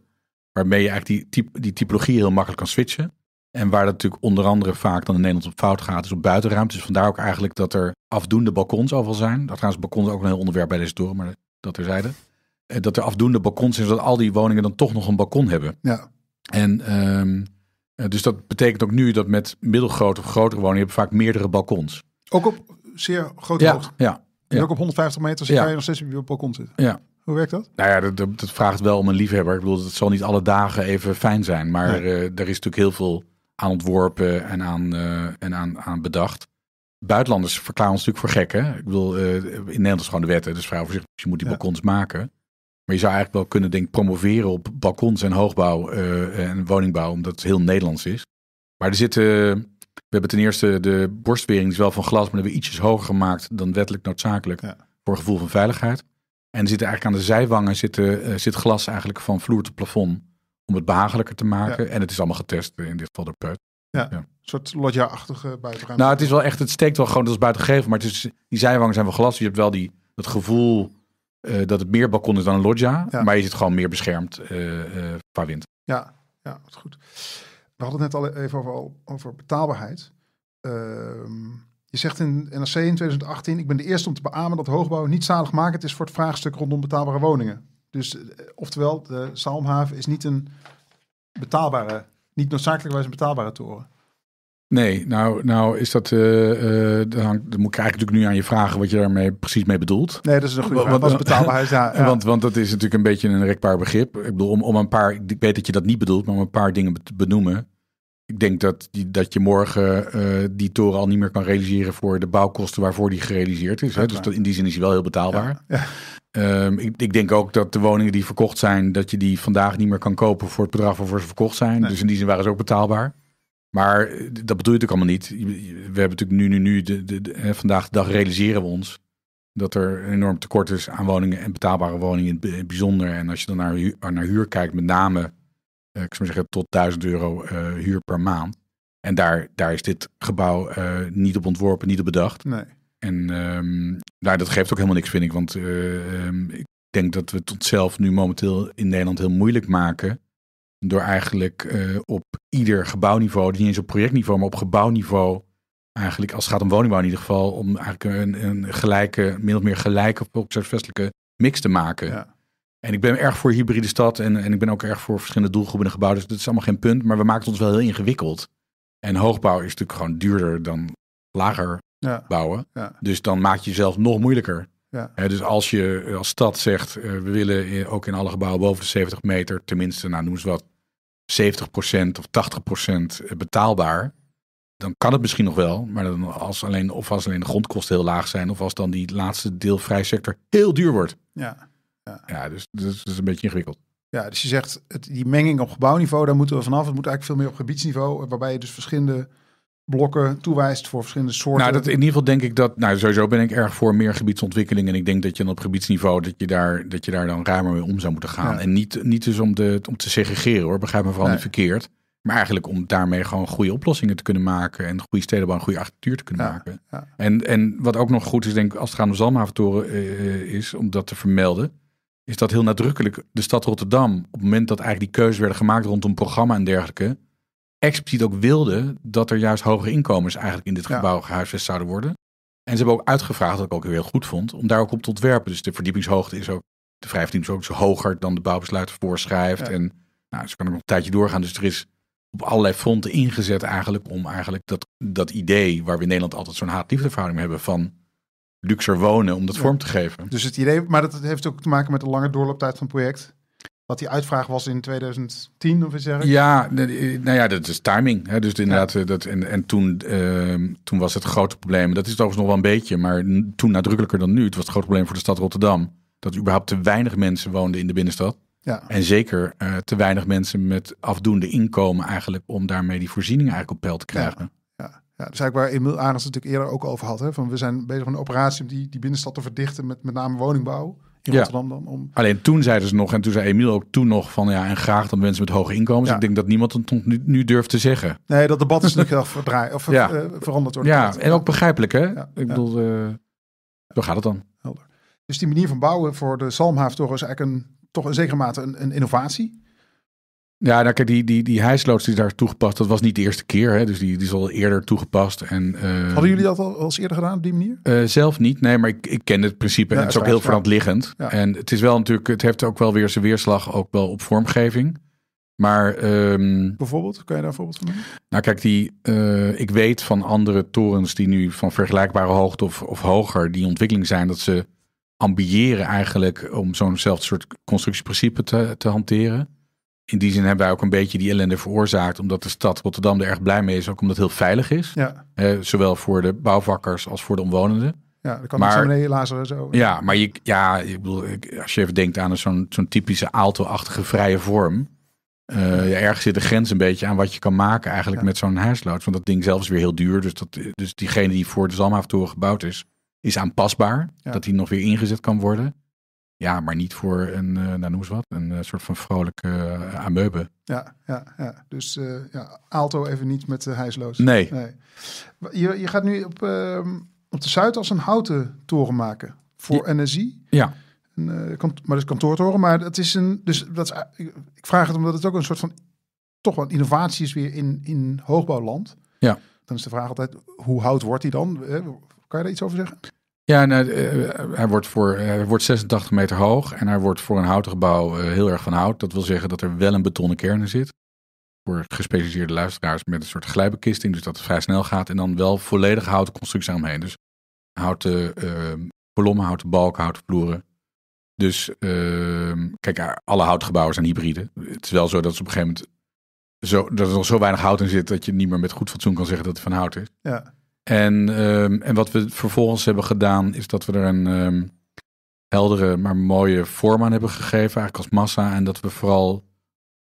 Waarmee je eigenlijk die, die typologie heel makkelijk kan switchen. En waar dat natuurlijk onder andere vaak dan in Nederland op fout gaat, is op buitenruimte. Dus vandaar ook eigenlijk dat er afdoende balkons overal zijn. Dat ze balkons ook een heel onderwerp bij deze toren, maar dat er zijde. Eh, dat er afdoende balkons zijn, zodat al die woningen dan toch nog een balkon hebben. Ja. En ehm, eh, dus dat betekent ook nu dat met middelgrote of grotere woningen heb je vaak meerdere balkons. Ook op zeer grote hoogte? Ja. En ook op 150 meter ja. kan je nog steeds op je balkon zitten? Ja. Hoe werkt dat? Nou ja, dat, dat, vraagt wel om een liefhebber. Ik bedoel, dat zal niet alle dagen even fijn zijn. Maar nee. Eh, er is natuurlijk heel veel aan ontworpen en aan, en aan, aan bedacht. Buitenlanders verklaren ons natuurlijk voor gek. Hè? Ik bedoel, in Nederland is gewoon de wetten, dus vrij overzicht. je moet die balkons maken. Maar je zou eigenlijk wel kunnen denk, promoveren op balkons en hoogbouw eh, en woningbouw, omdat het heel Nederlands is. Maar er zitten, we hebben ten eerste de borstwering, die is wel van glas, maar we hebben we ietsjes hoger gemaakt dan wettelijk noodzakelijk ja. voor gevoel van veiligheid. En er zitten eigenlijk aan de zijwangen zitten, eh, zit glas eigenlijk van vloer tot plafond om het behagelijker te maken. En het is allemaal getest, eh, in dit geval door Peut. Ja, ja. een soort loggia-achtige buitenruimte. Nou, het is wel echt, het steekt wel gewoon, dat is buitengegeven, maar het is, die zijwangen zijn van glas, je hebt wel die, dat gevoel eh, dat het meer balkon is dan een loggia. Maar je zit gewoon meer beschermd eh, eh, qua wind. Ja, ja, goed. We hadden het net al even over, over betaalbaarheid. Ehm, je zegt in NRC in 2018: Ik ben de eerste om te beamen dat hoogbouw niet zaligmakend is voor het vraagstuk rondom betaalbare woningen. Dus, oftewel, de Salmhaven is niet een betaalbare, niet noodzakelijkerwijs een betaalbare toren. Nee, nou, nou is dat. Eh, eh, dan, dan, moet ik eigenlijk natuurlijk nu aan je vragen wat je daarmee precies mee bedoelt. Nee, dat is een goede vraag. Want, betaalbaar Want, want dat is natuurlijk een beetje een rekbaar begrip. Ik bedoel, om, om een paar. Ik weet dat je dat niet bedoelt, maar om een paar dingen te benoemen. Ik denk dat, die, dat je morgen eh, die toren al niet meer kan realiseren voor de bouwkosten waarvoor die gerealiseerd is. Hè? Dus dat, in die zin is hij wel heel betaalbaar. Ehm, ik, ik, denk ook dat de woningen die verkocht zijn, dat je die vandaag niet meer kan kopen voor het bedrag waarvoor ze verkocht zijn. Dus in die zin waren ze ook betaalbaar. Maar eh, dat bedoel je natuurlijk allemaal niet. We hebben natuurlijk nu, nu, nu, de, de, de, vandaag de dag realiseren we ons dat er een enorm tekort is aan woningen en betaalbare woningen in het bijzonder. En als je dan naar, naar huur kijkt, met name, eh, ik zou zeggen, tot 1000 euro eh, huur per maand. En daar, daar is dit gebouw niet op ontworpen, niet op bedacht. Nee. En um, nou, dat geeft ook helemaal niks, vind ik. Want ehm, ik denk dat we het onszelf nu momenteel in Nederland heel moeilijk maken door eigenlijk eh, op ieder gebouwniveau, niet eens op projectniveau, maar op gebouwniveau, eigenlijk als het gaat om woningbouw in ieder geval, om eigenlijk een, een gelijke, min of meer gelijke volksvestelijke mix te maken. Ja. En ik ben erg voor hybride stad en, en ik ben ook erg voor verschillende doelgroepen en gebouwen. Dus dat is allemaal geen punt, maar we maken het ons wel heel ingewikkeld. En hoogbouw is natuurlijk gewoon duurder dan lager bouwen. Ja. Dus dan maak je jezelf nog moeilijker. Ja. dus als je eh, als stad zegt, eh, we willen ook in alle gebouwen boven de 70 meter, tenminste, nou noem eens wat, 70% of 80% betaalbaar, dan kan het misschien nog wel. Maar dan als alleen, of als alleen de grondkosten heel laag zijn, of als dan die laatste deel sector heel duur wordt. Ja, ja. ja dus dat is, een beetje ingewikkeld. Ja, dus je zegt het, die menging op gebouwniveau, daar moeten we vanaf. Het moet eigenlijk veel meer op gebiedsniveau, waarbij je dus verschillende blokken toewijst voor verschillende soorten. Nou, dat, in ieder geval denk ik dat. Nou, sowieso ben ik erg voor meer gebiedsontwikkeling. En ik denk dat je op gebiedsniveau dat je daar, dat je daar dan ruimer mee om zou moeten gaan. En niet, niet dus om, de, om te segregeren hoor, begrijp me vooral niet verkeerd. Maar eigenlijk om daarmee gewoon goede oplossingen te kunnen maken. En goede stedenbouw, goede architectuur te kunnen maken. Ja. En, en wat ook nog goed is, denk ik, als het gaan om Zalmhaventoren uh, eh, eh, is, om dat te vermelden. Is dat heel nadrukkelijk de stad Rotterdam, op het moment dat eigenlijk die keuzes werden gemaakt rondom programma en dergelijke expliciet ook wilde dat er juist hogere inkomens eigenlijk in dit gebouw gehuisvest zouden worden. En ze hebben ook uitgevraagd, wat ik ook heel goed vond, om daar ook op te ontwerpen. Dus de verdiepingshoogte is ook, de verdieping is ook zo hoger dan de bouwbesluit voorschrijft. En nou, ze kan ook nog een tijdje doorgaan. Dus er is op allerlei fronten ingezet eigenlijk om eigenlijk dat, dat idee waar we in Nederland altijd zo'n haat-liefdeverhouding hebben van luxer wonen, om dat vorm te geven. Dus het idee, maar dat heeft ook te maken met de lange doorlooptijd van het project wat die uitvraag was in 2010 of iets zeggen? Ja, nou ja, dat is timing. Hè? Dus inderdaad, eh, dat, en, en toen, ehm, toen was het grote probleem, dat is het overigens nog wel een beetje, maar toen nadrukkelijker dan nu, het was het grote probleem voor de stad Rotterdam. Dat überhaupt te weinig mensen woonden in de binnenstad. Ja. En zeker eh, te weinig mensen met afdoende inkomen eigenlijk om daarmee die voorziening eigenlijk op peil te krijgen. Ja, ja. ja. Dus eigenlijk waar Emil Arends natuurlijk eerder ook over had. Hè? Van we zijn bezig met een operatie om die, die binnenstad te verdichten met met name woningbouw ja. dan. Om... Alleen toen zeiden ze nog, en toen zei Emiel ook toen nog van ja, en graag dan mensen met hoge inkomens. Ik denk dat niemand het nu, nu, durft te zeggen. Nee, dat debat is natuurlijk verdraaid of ja. Eh, veranderd. Door ja, en ook begrijpelijk hè. Ik bedoel, uh, gaat het dan. Helder. Dus die manier van bouwen voor de toch is eigenlijk een, toch in zekere mate een, een innovatie. Ja, nou kijk, die, die, die hijsloods die daar toegepast, dat was niet de eerste keer. Hè? Dus die, die is al eerder toegepast. En, eh, Hadden jullie dat al eens eerder gedaan op die manier? Eh, zelf niet, nee, maar ik, ik ken het principe. en het is ook heel verantliggend. En het is wel natuurlijk, het heeft ook wel weer zijn weerslag ook wel op vormgeving. Maar. Ehm, bijvoorbeeld, kan je daar een voorbeeld van noemen? Nou, kijk, die, eh, ik weet van andere torens die nu van vergelijkbare hoogte of, of hoger die ontwikkeling zijn, dat ze ambiëren eigenlijk om zo'nzelfde soort constructieprincipe te, te hanteren in die zin hebben wij ook een beetje die ellende veroorzaakt. Omdat de stad Rotterdam er erg blij mee is. Ook omdat het heel veilig is. Ja. Eh, zowel voor de bouwvakkers als voor de omwonenden. Ja, dat kan maar, niet lazen en zo. Ja, maar je, ja, ik bedoel, als je even denkt aan zo'n zo'n typische aalto-achtige vrije vorm. Uh, ergens zit de grens een beetje aan wat je kan maken eigenlijk met zo'n huislood. Want dat ding zelf is weer heel duur. Dus, dat, dus diegene die voor de Zalmhaaftoren gebouwd is, is aanpasbaar. Dat die nog weer ingezet kan worden. Ja, maar niet voor een, uh, nou, noem eens wat, een eh, soort van vrolijke eh, ameuben. Ja, ja, ja. dus ja, Aalto even niet met de hijsloos. Nee. Je, je gaat nu op, ehm, op de als een houten toren maken voor energie. NSI. Ja. Een, kant, maar dus kantoortoren, maar dat is een, dus dat is, ik vraag het omdat het ook een soort van, toch wel innovatie is weer in, in hoogbouwland. Ja. Dan is de vraag altijd, hoe hout wordt die dan? Kan je daar iets over zeggen? Ja, nou, eh, hij, wordt voor, eh, hij wordt 86 meter hoog en hij wordt voor een houten gebouw eh, heel erg van hout. Dat wil zeggen dat er wel een betonnen kern in zit. Voor gespecialiseerde luisteraars met een soort glijbekisting, dus dat het vrij snel gaat. En dan wel volledig houten constructie omheen. Dus houten ehm, kolommen, houten balken, houten vloeren. Dus ehm, kijk, alle houten gebouwen zijn hybride. Het is wel zo dat ze op een gegeven moment zo, dat er nog zo weinig hout in zit dat je niet meer met goed fatsoen kan zeggen dat het van hout is. Ja. En, ehm, en wat we vervolgens hebben gedaan, is dat we er een ehm, heldere, maar mooie vorm aan hebben gegeven, eigenlijk als massa. En dat we vooral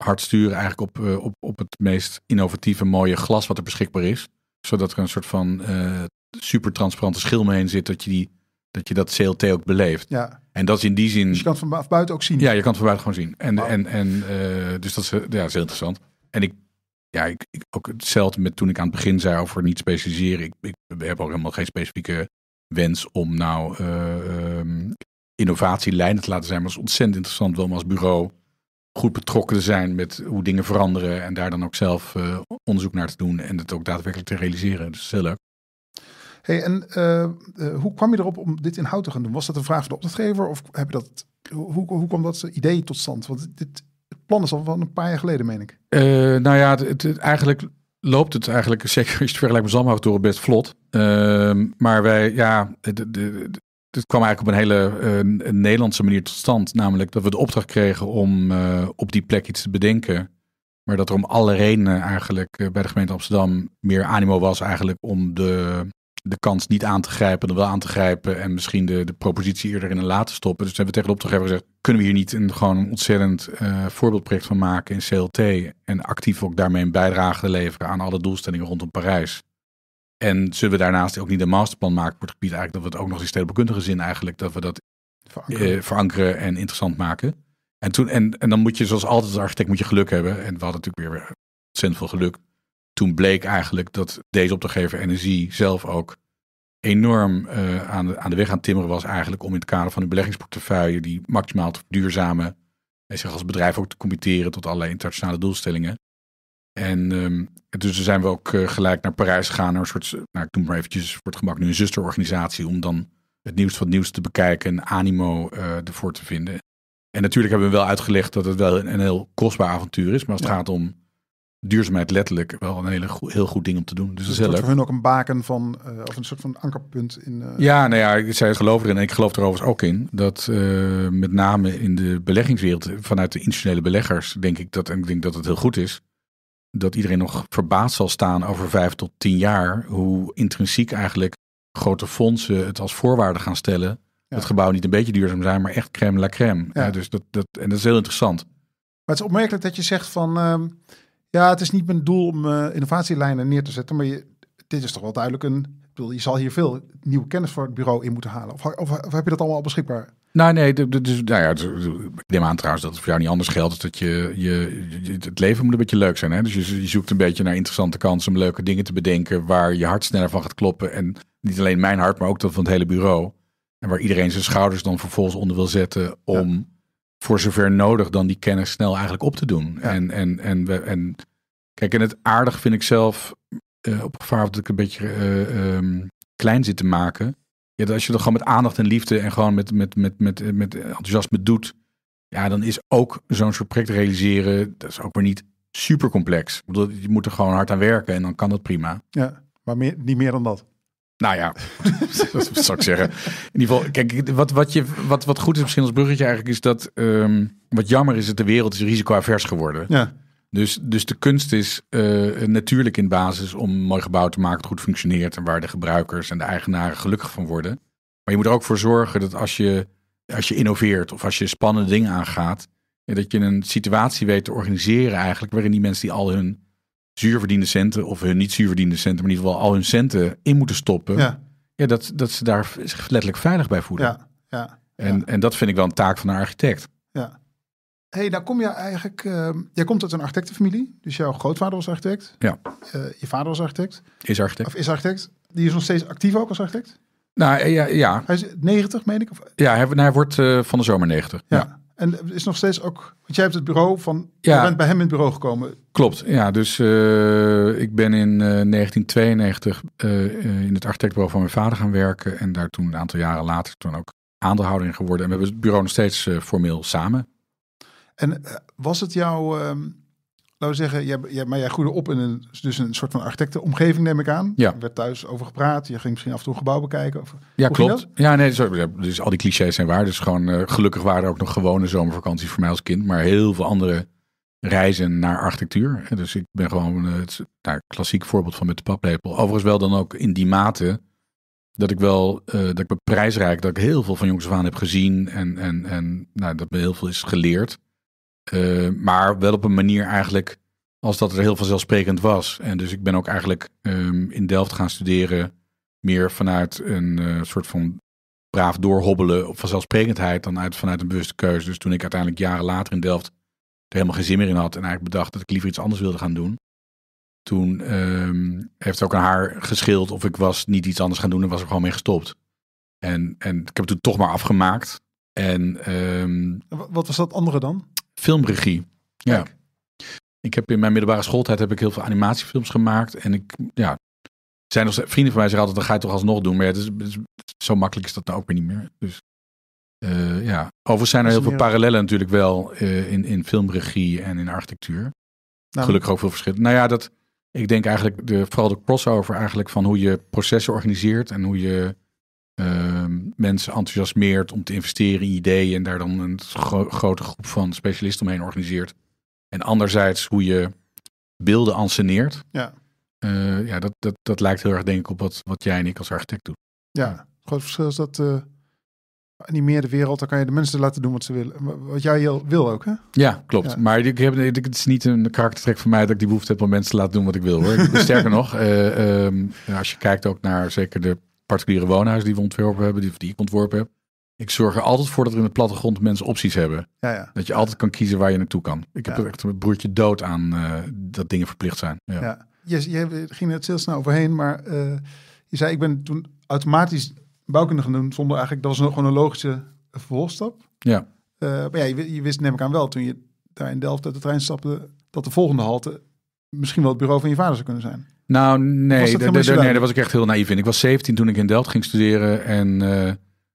hard sturen eigenlijk op, eh, op, op het meest innovatieve, mooie glas wat er beschikbaar is. Zodat er een soort van uh, eh, super transparante schil heen zit, dat je, die, dat je dat CLT ook beleeft. Ja. En dat is in die zin... Dus je kan het van buiten ook zien? Ja, je kan het van buiten gewoon zien. En, en, en, eh, dus dat is, ja, dat is heel interessant. En ik ja, ik, ook hetzelfde met toen ik aan het begin zei over niet specialiseren. Ik, ik heb ook helemaal geen specifieke wens om nou uh, eh, ehm, innovatie leidend te laten zijn. Maar het is ontzettend interessant wel om als bureau goed betrokken te zijn met hoe dingen veranderen. En daar dan ook zelf eh, onderzoek naar te doen en het ook daadwerkelijk te realiseren. Dus heel eh, leuk. Hey, en hoe kwam je erop om dit inhoud te gaan doen? Was dat een vraag van de opdrachtgever of heb je dat, hoe, hoe kwam dat idee tot stand? Want dit, plan is al van een paar jaar geleden, meen ik. Eh, nou ja, het, eigenlijk loopt het eigenlijk, zeker als je het vergelijkt met best vlot. Ehm, maar wij, ja, het, het kwam eigenlijk op een hele Nederlandse manier tot stand. Namelijk dat we de opdracht kregen om eh, op die plek iets te bedenken. Maar dat er om alle redenen eigenlijk eh, bij de gemeente Amsterdam meer animo was eigenlijk om de de kans niet aan te grijpen, dan wel aan te grijpen en misschien de, de propositie eerder in een laten stoppen. Dus hebben we tegen de opdrachtgever gezegd, kunnen we hier niet een gewoon een ontzettend eh, voorbeeldproject van maken in CLT en actief ook daarmee een bijdrage leveren aan alle doelstellingen rondom Parijs. En zullen we daarnaast ook niet een masterplan maken voor het gebied eigenlijk, dat we het ook nog in stedenbouwkundige zin eigenlijk, dat we dat eh, verankeren, en interessant maken. En, toen, en, en dan moet je zoals altijd als architect moet je geluk hebben. En we hadden natuurlijk weer ontzettend veel geluk toen bleek eigenlijk dat deze opdrachtgever Energie zelf ook enorm eh, aan, de, aan de weg aan timmeren was eigenlijk om in het kader van hun beleggingsportefeuille die maximaal te verduurzamen en zich als bedrijf ook te committeren tot alle internationale doelstellingen. En ehm, dus zijn we ook eh, gelijk naar Parijs gegaan, naar een soort, nou, ik noem maar eventjes voor het gemak nu een zusterorganisatie, om dan het nieuws van het nieuws te bekijken en animo eh, ervoor te vinden. En natuurlijk hebben we wel uitgelegd dat het wel een, heel kostbaar avontuur is, maar als het gaat om duurzaamheid letterlijk wel een hele go heel goed ding om te doen. Dus, dus dat is voor hun ook een baken van, eh, of een soort van ankerpunt in... Uh... Ja, nou ja, zij geloven erin en ik geloof er overigens ook in, dat eh, met name in de beleggingswereld, vanuit de institutionele beleggers, denk ik dat, en ik denk dat het heel goed is, dat iedereen nog verbaasd zal staan over vijf tot tien jaar, hoe intrinsiek eigenlijk grote fondsen het als voorwaarde gaan stellen, het gebouw niet een beetje duurzaam zijn, maar echt crème la crème. Ja. dus dat, dat, en dat is heel interessant. Maar het is opmerkelijk dat je zegt van... Ehm, ja, het is niet mijn doel om uh, innovatielijnen neer te zetten, maar je, dit is toch wel duidelijk een. Ik bedoel, je zal hier veel nieuwe kennis voor het bureau in moeten halen. Of, of, heb je dat allemaal al beschikbaar? Nou, nee, dus, nou ja, ik neem aan trouwens dat het voor jou niet anders geldt. Dat je, je, het leven moet een beetje leuk zijn. Hè? Dus je, je, zoekt een beetje naar interessante kansen om leuke dingen te bedenken. waar je hart sneller van gaat kloppen. En niet alleen mijn hart, maar ook dat van het hele bureau. En waar iedereen zijn schouders dan vervolgens onder wil zetten. om voor zover nodig dan die kennis snel eigenlijk op te doen. En, en, en, we, en kijk, en het aardig vind ik zelf, uh, op gevaar dat ik een beetje eh, ehm, klein zit te maken. Ja, dat als je dat gewoon met aandacht en liefde en gewoon met, met, met, met, eh, met enthousiasme doet, ja, dan is ook zo'n soort project realiseren, dat is ook maar niet super complex. je moet er gewoon hard aan werken en dan kan dat prima. Ja, maar meer, niet meer dan dat. Nou ja, dat zou ik zeggen. In ieder geval, kijk, wat, wat, je, wat, wat goed is misschien als bruggetje eigenlijk is dat... Ehm, wat jammer is dat de wereld is risicoavers geworden. Ja. Dus, dus de kunst is eh, natuurlijk in basis om een mooi gebouw te maken dat goed functioneert... en waar de gebruikers en de eigenaren gelukkig van worden. Maar je moet er ook voor zorgen dat als je, als je innoveert of als je spannende dingen aangaat... dat je een situatie weet te organiseren eigenlijk... waarin die mensen die al hun zuurverdiende centen, of hun eh, niet zuurverdiende centen, maar in ieder geval al hun centen in moeten stoppen. Ja. Ja, dat, dat ze daar zich letterlijk veilig bij voelen. Ja, ja, en, en dat vind ik wel een taak van een architect. Ja. hey, nou kom je eigenlijk... Uh, jij komt uit een architectenfamilie. Dus jouw grootvader was architect. Ja. Eh, je vader was architect. Is architect. Of is architect. Die is nog steeds actief ook als architect? Nou, eh, ja. ja. Hij is 90, meen ik? Of? Ja, hij, nou, hij wordt van de zomer 90. ja. En is nog steeds ook, want jij hebt het bureau van, ja. je bent bij hem in het bureau gekomen. Klopt, ja. Dus eh, ik ben in 1992 eh, eh, in het architectbureau van mijn vader gaan werken. En daar toen een aantal jaren later toen ook aandeelhouder in geworden. En we hebben het bureau nog steeds formeel samen. En was het jouw... Ehm, laten we zeggen, maar jij groeide op in een, dus een soort van architectenomgeving, neem ik aan. Ja. Er werd thuis over gepraat. Je ging misschien af en toe een gebouw bekijken. Of, ja, klopt. Ja, nee, dus al die clichés zijn waar. Dus gewoon eh, gelukkig waren er ook nog gewone zomervakanties voor mij als kind. Maar heel veel andere reizen naar architectuur. Dus ik ben gewoon uh, het klassiek voorbeeld van met de paplepel. Overigens wel dan ook in die mate dat ik wel, eh, dat ik me prijsrijk, dat ik heel veel van jongens af heb gezien. En, en, en nou, dat me heel veel is geleerd. Eh, maar wel op een manier eigenlijk als dat er heel vanzelfsprekend was. En dus ik ben ook eigenlijk ehm, in Delft gaan studeren meer vanuit een eh, soort van braaf doorhobbelen op vanzelfsprekendheid dan uit, vanuit een bewuste keuze. Dus toen ik uiteindelijk jaren later in Delft er helemaal geen zin meer in had en eigenlijk bedacht dat ik liever iets anders wilde gaan doen. Toen um, heeft ook aan haar geschild of ik was niet iets anders gaan doen en was er gewoon mee gestopt. En, en ik heb het toen toch maar afgemaakt. En, ehm, Wat was dat andere dan? Filmregie. Ja. Ik heb in mijn middelbare schooltijd heb ik heel veel animatiefilms gemaakt. En ik, ja, zijn nog vrienden van mij zeggen altijd, dan ga je toch alsnog doen. Maar het is, zo makkelijk is dat nou ook weer niet meer. Dus eh, ja, overigens zijn er heel veel parallellen natuurlijk wel eh, in, in filmregie en in architectuur. Nou, Gelukkig ook veel verschillen. Nou ja, dat, ik denk eigenlijk de, vooral de crossover eigenlijk van hoe je processen organiseert en hoe je Ehm, mensen enthousiasmeert om te investeren in ideeën en daar dan een grote groep van specialisten omheen organiseert. En anderzijds hoe je beelden anseneert. Ja. Eh, ja, dat, dat, dat lijkt heel erg denk ik op wat, wat jij en ik als architect doen. Ja, het groot verschil is dat uh, animeerde wereld, dan kan je de mensen laten doen wat ze willen. Wat jij wil ook, hè? Ja, klopt. Maar ik heb, het is niet een karaktertrek van mij dat ik die behoefte heb om mensen te laten doen wat ik wil. Hoor. Sterker nog, eh, ehm, als je kijkt ook naar zeker de particuliere woonhuis die we ontworpen hebben, die, die ik ontworpen heb. Ik zorg er altijd voor dat er in de plattegrond mensen opties hebben. Ja, ja. Dat je altijd kan kiezen waar je naartoe kan. Ik heb ja. echt een broertje dood aan eh, dat dingen verplicht zijn. Ja. Je, je, ging het heel snel overheen, maar eh, je zei ik ben toen automatisch bouwkunde gaan doen zonder eigenlijk, dat was gewoon een logische vervolgstap. Ja. Eh, maar ja, je, je, wist neem ik aan wel toen je daar in Delft uit de trein stapte, dat de volgende halte misschien wel het bureau van je vader zou kunnen zijn. Nou, nee, dat nee, daar was ik echt heel naïef in. Ik was 17 toen ik in Delft ging studeren. En eh,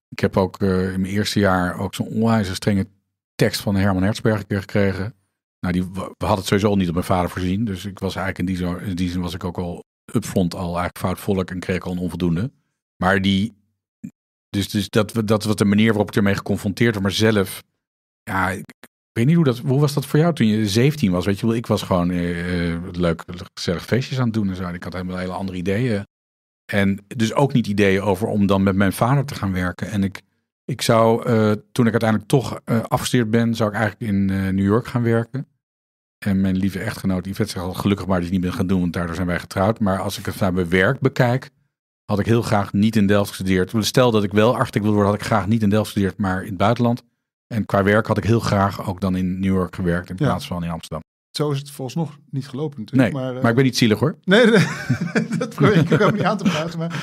ik heb ook eh, in mijn eerste jaar ook zo'n onwijs strenge tekst van Herman Herzberg gekregen. Nou, die, we hadden het sowieso al niet op mijn vader voorzien. Dus ik was eigenlijk in die, zo, in die zin was ik ook al upfront al eigenlijk fout volk en kreeg al een onvoldoende. Maar die, dus, dus dat, dat was de manier waarop ik ermee geconfronteerd werd. Maar zelf, ja, ik, ik weet niet hoe dat, hoe was dat voor jou toen je 17 was? Weet je ik was gewoon uh, leuk, gezellig feestjes aan het doen en zo. Ik had helemaal hele andere ideeën. En dus ook niet ideeën over om dan met mijn vader te gaan werken. En ik, ik zou, eh, toen ik uiteindelijk toch afgestudeerd ben, zou ik eigenlijk in New York gaan werken. En mijn lieve echtgenoot vet zegt al gelukkig maar dat ik niet ben gaan doen, want daardoor zijn wij getrouwd. Maar als ik het naar mijn werk bekijk, had ik heel graag niet in Delft gestudeerd. Stel dat ik wel architect wil worden, had ik graag niet in Delft gestudeerd, maar in het buitenland. En qua werk had ik heel graag ook dan in New York gewerkt in plaats van in Amsterdam. Zo is het volgens nog niet gelopen natuurlijk. Nee, maar, eh, maar ik ben niet zielig hoor. Nee, nee dat probeer ik ook niet aan te praten. Maar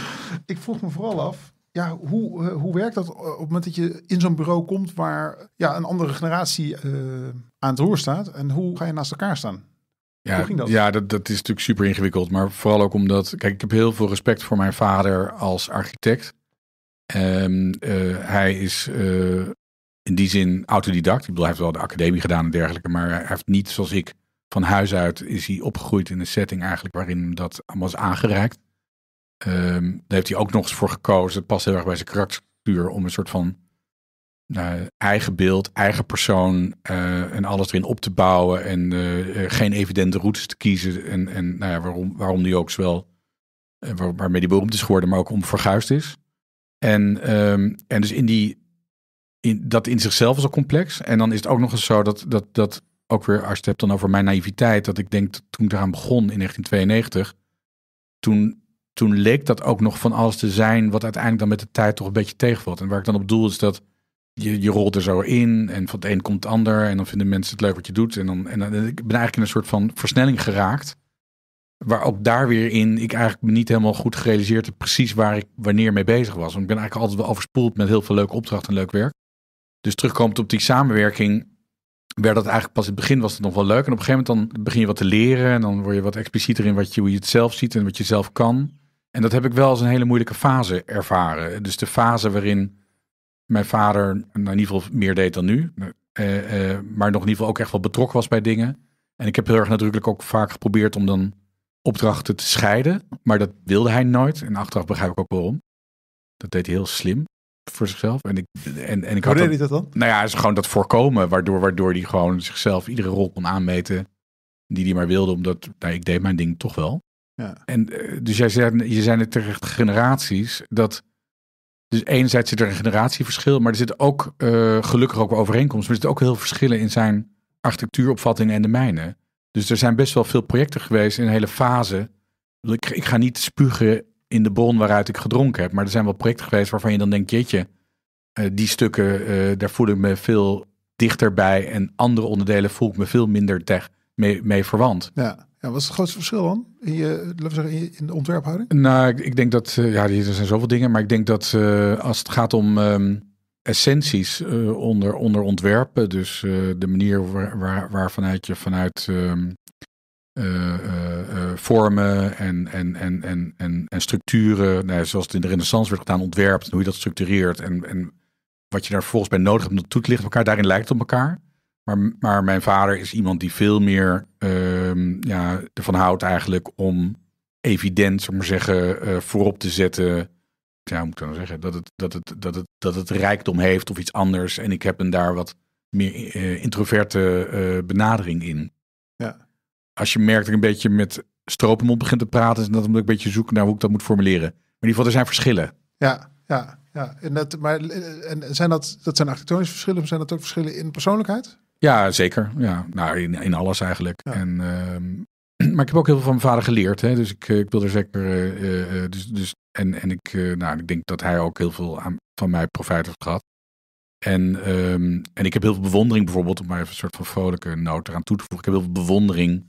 ik vroeg me vooral af, ja, hoe, eh, hoe werkt dat eh, op het moment dat je in zo'n bureau komt waar ja, een andere generatie aan het roer staat? En hoe ga je naast elkaar staan? Ja, hoe ging dat? Ja, dat, dat is natuurlijk super ingewikkeld. Maar vooral ook omdat, kijk, ik heb heel veel respect voor mijn vader als architect. Ehm, hij is in die zin autodidact. Ik bedoel, hij heeft wel de academie gedaan en dergelijke, maar hij heeft niet zoals ik van huis uit is hij opgegroeid in een setting eigenlijk waarin dat allemaal is aangereikt. Ehm, daar heeft hij ook nog eens voor gekozen. Het past heel erg bij zijn karakter om een soort van eh, eigen beeld, eigen persoon eh, en alles erin op te bouwen en eh, geen evidente routes te kiezen. En, en nou ja, waarom, waarom die ook zowel, waar, waarmee die beroemd is geworden, maar ook om verguisd is. En, ehm, en dus in die in, dat in zichzelf is al complex. En dan is het ook nog eens zo dat, dat, dat ook weer, als je het hebt dan over mijn naïviteit, dat ik denk toen ik eraan begon in 1992, toen, toen leek dat ook nog van alles te zijn wat uiteindelijk dan met de tijd toch een beetje tegenvalt. En waar ik dan op doel is dat je, je rolt er zo in en van het een komt het ander en dan vinden mensen het leuk wat je doet. En, dan, en dan, ik ben eigenlijk in een soort van versnelling geraakt. Waar ook daar weer in ik eigenlijk me niet helemaal goed gerealiseerd heb precies waar ik wanneer mee bezig was. Want ik ben eigenlijk altijd wel overspoeld met heel veel leuke opdrachten en leuk werk. Dus terugkomend op die samenwerking werd dat eigenlijk pas in het begin was het nog wel leuk. En op een gegeven moment dan begin je wat te leren en dan word je wat explicieter in wat je, hoe je het zelf ziet en wat je zelf kan. En dat heb ik wel als een hele moeilijke fase ervaren. Dus de fase waarin mijn vader nou, in ieder geval meer deed dan nu. Eh, eh, maar nog in ieder geval ook echt wel betrokken was bij dingen. En ik heb heel erg nadrukkelijk ook vaak geprobeerd om dan opdrachten te scheiden. Maar dat wilde hij nooit. En achteraf begrijp ik ook waarom. Dat deed hij heel slim voor zichzelf. En ik, en, en ik Hoe deed hij dat dan? Nou ja, is gewoon dat voorkomen, waardoor, waardoor hij gewoon zichzelf iedere rol kon aanmeten die hij maar wilde, omdat nou, ik deed mijn ding toch wel. Ja. En eh, dus jij zei, je zijn het terecht generaties, dat... Dus enerzijds zit er een generatieverschil, maar er zit ook eh, gelukkig ook overeenkomst, Maar er zit ook heel veel verschillen in zijn architectuuropvattingen en de mijne. Dus er zijn best wel veel projecten geweest in een hele fase. Ik, ik ga niet spugen in de bron waaruit ik gedronken heb. Maar er zijn wel projecten geweest waarvan je dan denkt, jeetje, eh, die stukken, eh, daar voel ik me veel dichterbij. En andere onderdelen voel ik me veel minder tech mee, mee verwant. Ja. Ja, wat is het grootste verschil dan in, je, zeggen, in de ontwerphouding? Nou, ik, ik denk dat, eh, ja, er zijn zoveel dingen, maar ik denk dat als het gaat om ehm, essenties onder, onder ontwerpen, dus de manier waar, waar, vanuit je vanuit ehm, eh, eh, eh, vormen en, en, en, en, en, en structuren, nou, zoals het in de renaissance werd gedaan, ontwerpt, hoe je dat structureert en, en wat je daar vervolgens bij nodig hebt om dat toe te lichten elkaar, daarin lijkt het op elkaar. Maar, maar mijn vader is iemand die veel meer ehm, ja, ervan houdt eigenlijk om evident, zeg maar zeggen, voorop te zetten. Ja, moet ik dan nou zeggen? Dat het, dat, het, dat, het, dat het rijkdom heeft of iets anders. En ik heb een daar wat meer introverte benadering in. Ja als je merkt dat ik een beetje met stropenmond begint te praten, is dat omdat ik een beetje zoek naar hoe ik dat moet formuleren. Maar in ieder geval, er zijn verschillen. Ja, ja, ja. En, dat, maar, en zijn dat, dat zijn architectonische verschillen, maar zijn dat ook verschillen in persoonlijkheid? Ja, zeker. Ja, nou, in, in alles eigenlijk. En, ehm, maar ik heb ook heel veel van mijn vader geleerd. Hè? Dus ik, eh, ik wil er zeker. Eh, eh, dus, dus, en en ik, nou, ik denk dat hij ook heel veel aan, van mij profijt heeft gehad. En, ehm, en ik heb heel veel bewondering bijvoorbeeld, om maar even een soort van vrolijke noot eraan toe te voegen. Ik heb heel veel bewondering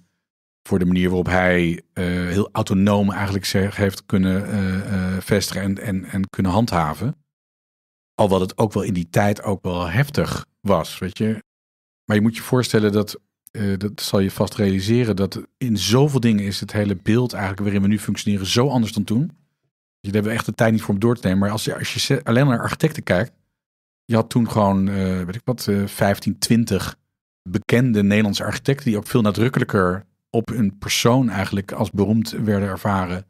voor de manier waarop hij eh, heel autonoom eigenlijk zich heeft kunnen eh, eh, vestigen en, en, en kunnen handhaven. al wat het ook wel in die tijd ook wel heftig was, weet je. Maar je moet je voorstellen dat, dat zal je vast realiseren, dat in zoveel dingen is het hele beeld eigenlijk waarin we nu functioneren zo anders dan toen. Je hebt echt de tijd niet voor om door te nemen. Maar als je, als je alleen naar architecten kijkt, je had toen gewoon, weet ik wat, 15, 20 bekende Nederlandse architecten die ook veel nadrukkelijker op een persoon eigenlijk als beroemd werden ervaren.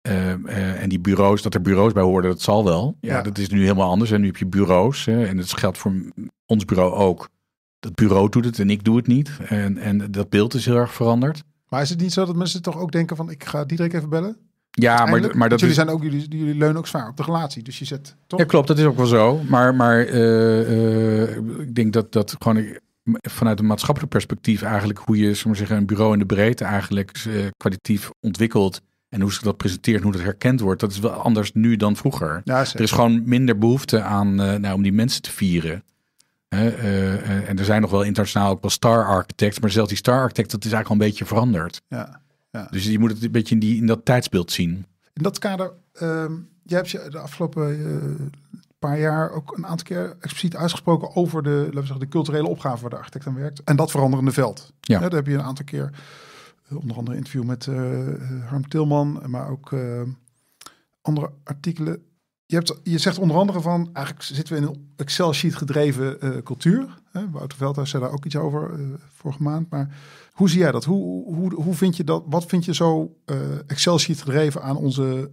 Eh, eh, en die bureaus, dat er bureaus bij hoorden, dat zal wel. Ja, dat is nu helemaal anders. En nu heb je bureaus. Hè, en dat geldt voor ons bureau ook. Dat bureau doet het en ik doe het niet. En, en dat beeld is heel erg veranderd. Maar is het niet zo dat mensen toch ook denken van... ik ga Diederik even bellen? Ja, maar, maar dat jullie, zijn ook, jullie, jullie leunen ook zwaar op de relatie. Dus je zet toch... Ja, klopt. Dat is ook wel zo. Maar, maar eh, ik denk dat, dat gewoon vanuit een maatschappelijk perspectief eigenlijk hoe je maar zeggen, een bureau in de breedte eigenlijk uh, kwalitatief ontwikkelt. En hoe ze dat presenteert, hoe dat herkend wordt, dat is wel anders nu dan vroeger. er is gewoon minder behoefte aan eh, nou, om die mensen te vieren. Eh, en er zijn nog wel internationaal ook wel star architects, maar zelfs die star architect, dat is eigenlijk al een beetje veranderd. Ja, ja. Dus je moet het een beetje in, die, in dat tijdsbeeld zien. In dat kader, um, jij hebt je de afgelopen paar jaar ook een aantal keer expliciet uitgesproken over de, laten we zeggen, de culturele opgave waar de architect aan werkt. En dat veranderende veld. Ja. ja daar heb je een aantal keer, eh, onder andere interview met eh, Harm Tilman, maar ook eh, andere artikelen. Je, hebt, je zegt onder andere van, eigenlijk zitten we in een Excel-sheet gedreven cultuur. Hè? Wouter Veldhuis zei daar ook iets over vorige maand. Maar hoe zie jij dat? Hoe, hoe, hoe vind je dat? Wat vind je zo Excel-sheet gedreven aan onze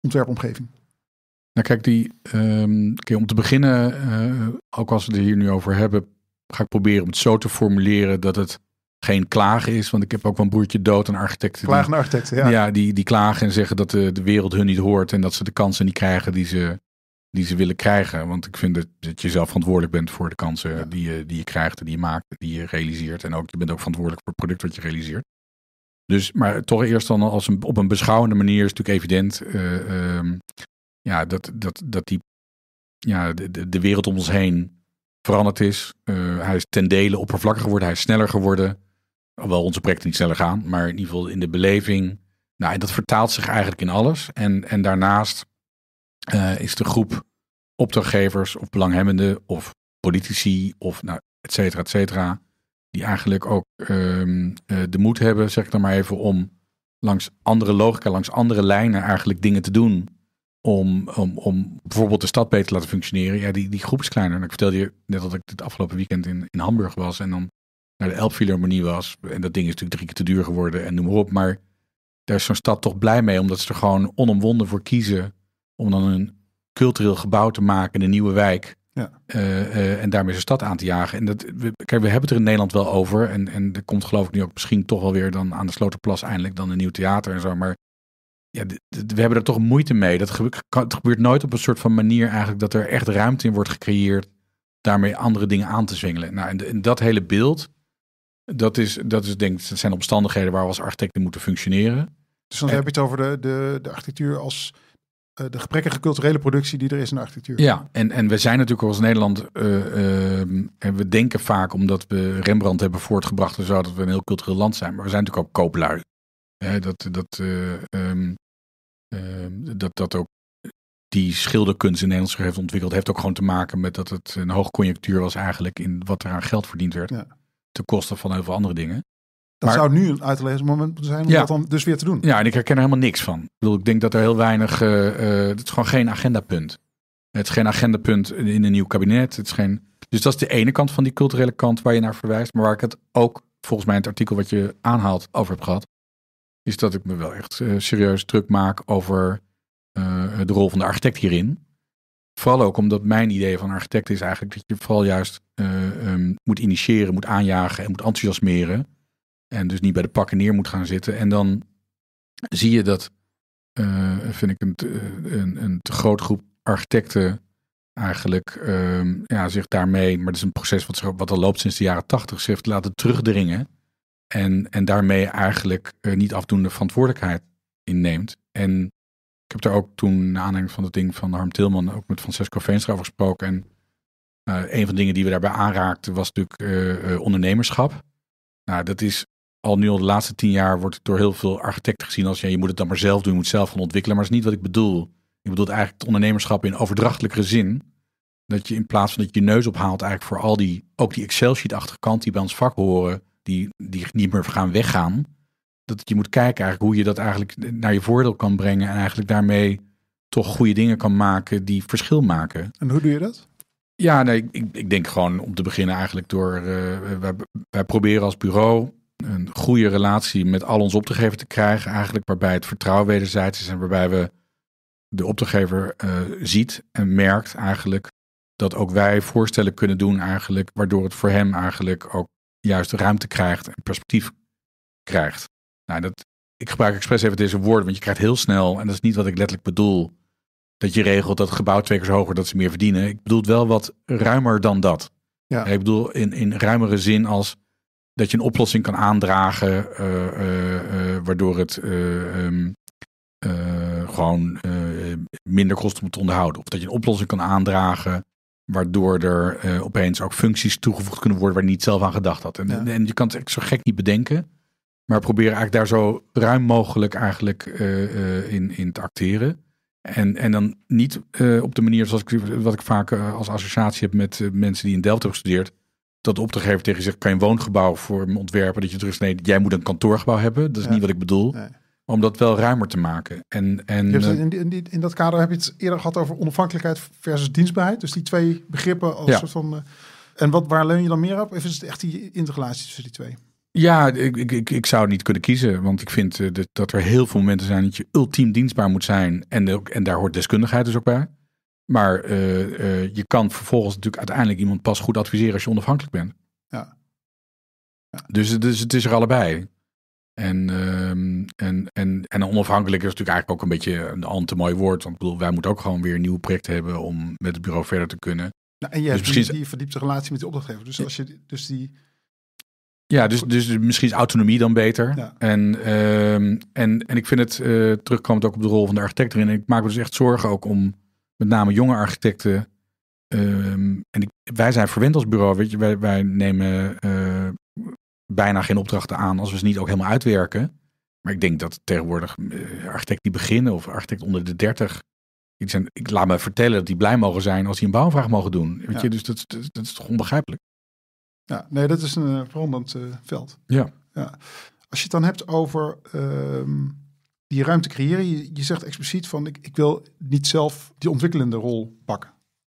ontwerpomgeving? Nou kijk, die, ehm, om te beginnen, eh, ook als we het hier nu over hebben, ga ik proberen om het zo te formuleren dat het geen klagen is. Want ik heb ook wel een broertje dood een architecten. Klagen architecten, ja. Ja, die, die klagen en zeggen dat de, de wereld hun niet hoort en dat ze de kansen niet krijgen die ze, die ze willen krijgen. Want ik vind dat, dat je zelf verantwoordelijk bent voor de kansen die, je, die je krijgt en die je maakt, die je realiseert. En ook, je bent ook verantwoordelijk voor het product wat je realiseert. Dus, maar toch eerst dan als een, op een beschouwende manier is natuurlijk evident. Eh, ehm, ja, dat, dat, dat die, ja, de, de wereld om ons heen veranderd is. Eh, hij is ten dele oppervlakkiger geworden, hij is sneller geworden. Alhoewel onze projecten niet sneller gaan, maar in ieder geval in de beleving. Nou, en dat vertaalt zich eigenlijk in alles. En, en daarnaast eh, is de groep opdrachtgevers of belanghebbenden of politici of nou, et cetera, et cetera. Die eigenlijk ook ehm, eh, de moed hebben, zeg ik dan maar even, om langs andere logica, langs andere lijnen eigenlijk dingen te doen om, om, om bijvoorbeeld de stad beter te laten functioneren. Ja, die, die groep is kleiner. En ik vertelde je net dat ik het afgelopen weekend in, in Hamburg was en dan naar de Elbphilharmonie was. En dat ding is natuurlijk drie keer te duur geworden en noem maar op. Maar daar is zo'n stad toch blij mee, omdat ze er gewoon onomwonden voor kiezen om dan een cultureel gebouw te maken in een nieuwe wijk. Ja. Eh, eh, en daarmee zijn stad aan te jagen. En dat, we, kijk, we hebben het er in Nederland wel over. En, en er komt geloof ik nu ook misschien toch wel weer dan aan de Sloterplas eindelijk dan een nieuw theater en zo. Maar ja, we hebben er toch moeite mee. Dat gebeurt, het gebeurt nooit op een soort van manier eigenlijk dat er echt ruimte in wordt gecreëerd. Daarmee andere dingen aan te zwengelen. Nou, en, dat hele beeld, dat, is, dat, is, denk, dat zijn omstandigheden waar we als architecten moeten functioneren. Dus dan heb je het over de, de, de architectuur als eh, de gebrekkige culturele productie die er is in de architectuur. Ja, en, en we zijn natuurlijk als Nederland, eh, ehm, en we denken vaak omdat we Rembrandt hebben voortgebracht en zo, dat we een heel cultureel land zijn. Maar we zijn natuurlijk ook kooplui. dat, dat, eh, ehm, Ehm, dat dat ook die schilderkunst in Nederland heeft ontwikkeld, heeft ook gewoon te maken met dat het een hoogconjunctuur was eigenlijk in wat eraan geld verdiend werd. Ten koste van heel veel andere dingen. Dat zou nu een uitgelezen moment zijn om dat dan dus weer te doen. Ja, en ik herken er helemaal niks van. Ik, bedoel, ik denk dat er heel weinig, uh, het is gewoon geen agendapunt. Het is geen agendapunt in een nieuw kabinet. Het is geen, dus dat is de ene kant van die culturele kant waar je naar verwijst. Maar waar ik het ook volgens mij in het artikel wat je aanhaalt over heb gehad is dat ik me wel echt eh, serieus druk maak over eh, de rol van de architect hierin. Vooral ook omdat mijn idee van architect is eigenlijk dat je vooral juist eh, ehm, moet initiëren, moet aanjagen en moet enthousiasmeren. En dus niet bij de pakken neer moet gaan zitten. En dan zie je dat, vind ik, een, een, een te groot groep architecten eigenlijk ehm, ja, zich daarmee, maar dat is een proces wat, wat al loopt sinds de jaren tachtig, zich laten terugdringen en, en daarmee eigenlijk eh, niet afdoende verantwoordelijkheid inneemt. En ik heb daar ook toen, naar aanleiding van het ding van Harm Tilman, ook met Francesco Veenstra over gesproken. En eh, een van de dingen die we daarbij aanraakten was natuurlijk eh, ondernemerschap. Nou, dat is al nu al de laatste tien jaar wordt het door heel veel architecten gezien als ja, je moet het dan maar zelf doen, je moet zelf gaan ontwikkelen. Maar dat is niet wat ik bedoel. Ik bedoel eigenlijk het ondernemerschap in overdrachtelijke zin. Dat je in plaats van dat je je neus ophaalt eigenlijk voor al die, ook die Excel sheet-achtige kant die bij ons vak horen, die, die niet meer gaan weggaan. Dat je moet kijken eigenlijk hoe je dat eigenlijk naar je voordeel kan brengen. En eigenlijk daarmee toch goede dingen kan maken die verschil maken. En hoe doe je dat? Ja, nee, ik, ik denk gewoon om te beginnen eigenlijk door... Eh, wij, proberen als bureau een goede relatie met al ons opdrachtgever te krijgen. Eigenlijk waarbij het vertrouwen wederzijds is en waarbij we de opdrachtgever uh, ziet en merkt eigenlijk dat ook wij voorstellen kunnen doen eigenlijk, waardoor het voor hem eigenlijk ook juist ruimte krijgt en perspectief krijgt. Nou, dat, ik gebruik expres even deze woorden, want je krijgt heel snel, en dat is niet wat ik letterlijk bedoel, dat je regelt dat gebouw twee keer hoger, dat ze meer verdienen. Ik bedoel wel wat ruimer dan dat. Ja. Ik bedoel in, in ruimere zin als dat je een oplossing kan aandragen, eh, eh, eh, waardoor het ehm, gewoon minder kost om te onderhouden. Of dat je een oplossing kan aandragen Waardoor er eh, opeens ook functies toegevoegd kunnen worden waar je niet zelf aan gedacht had. En, en je kan het echt zo gek niet bedenken. Maar probeer eigenlijk daar zo ruim mogelijk eigenlijk eh, eh, in, in te acteren. En, en dan niet op de manier zoals ik, wat ik vaak als associatie heb met mensen die in Delft hebben gestudeerd. Dat te geven tegen zich: zegt, kan je een woongebouw voor me ontwerpen? Dat je terug nee, jij moet een kantoorgebouw hebben. Dat is niet wat ik bedoel. Nee om dat wel ruimer te maken. En, en, eh, in, in, dat kader heb je het eerder gehad over onafhankelijkheid versus dienstbaarheid. Dus die twee begrippen als ja. soort van. Eh, en wat, waar leun je dan meer op? Of is het echt die integratie tussen die twee? Ja, ik, ik, ik zou niet kunnen kiezen. Want ik vind eh, dat, er heel veel momenten zijn dat je ultiem dienstbaar moet zijn. En, de, en daar hoort deskundigheid dus ook bij. Maar je kan vervolgens natuurlijk uiteindelijk iemand pas goed adviseren als je onafhankelijk bent. Ja. ja. Dus, dus het is er allebei. En, ehm, en, en, en onafhankelijk is natuurlijk eigenlijk ook een beetje een al te mooi woord. Want ik bedoel, wij moeten ook gewoon weer een nieuw project hebben om met het bureau verder te kunnen. Nou, en je dus hebt die, die, verdiepte relatie met de opdrachtgever. Dus als je dus die. Ja, dus, dus misschien is autonomie dan beter. En, ehm, en, en ik vind het uh, terugkomend ook op de rol van de architect erin. En ik maak me dus echt zorgen ook om met name jonge architecten. Ehm, en ik, wij zijn verwend als bureau. Weet je, wij, wij nemen eh, bijna geen opdrachten aan als we ze niet ook helemaal uitwerken. Maar ik denk dat tegenwoordig eh, architecten die beginnen of architect onder de 30. Die zijn, ik laat me vertellen dat die blij mogen zijn als die een bouwvraag mogen doen. Weet je? Dus dat, is toch onbegrijpelijk. Ja, nee, dat is een eh, veranderend uh, eh, veld. Ja. ja. Als je het dan hebt over ehm, die ruimte creëren, je, zegt expliciet van ik, ik wil niet zelf die ontwikkelende rol pakken.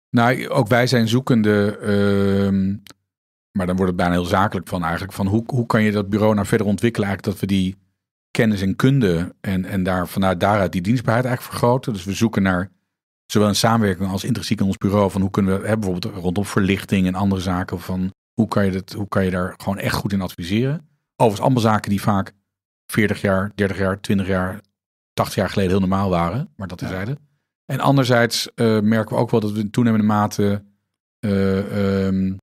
Nou, ook wij zijn zoekende ehm, maar dan wordt het bijna heel zakelijk van eigenlijk. Van hoe, hoe kan je dat bureau nou verder ontwikkelen? Eigenlijk dat we die kennis en kunde en, en daar, vanuit daaruit die dienstbaarheid eigenlijk vergroten. Dus we zoeken naar zowel in samenwerking als intrinsiek in ons bureau. Van hoe kunnen we, hè, bijvoorbeeld rondom verlichting en andere zaken. Van hoe kan, je dat, hoe kan je daar gewoon echt goed in adviseren? Overigens allemaal zaken die vaak 40 jaar, 30 jaar, 20 jaar, 80 jaar geleden heel normaal waren. Maar dat is eigenlijk. En anderzijds eh, merken we ook wel dat we in toenemende mate... Eh, ehm,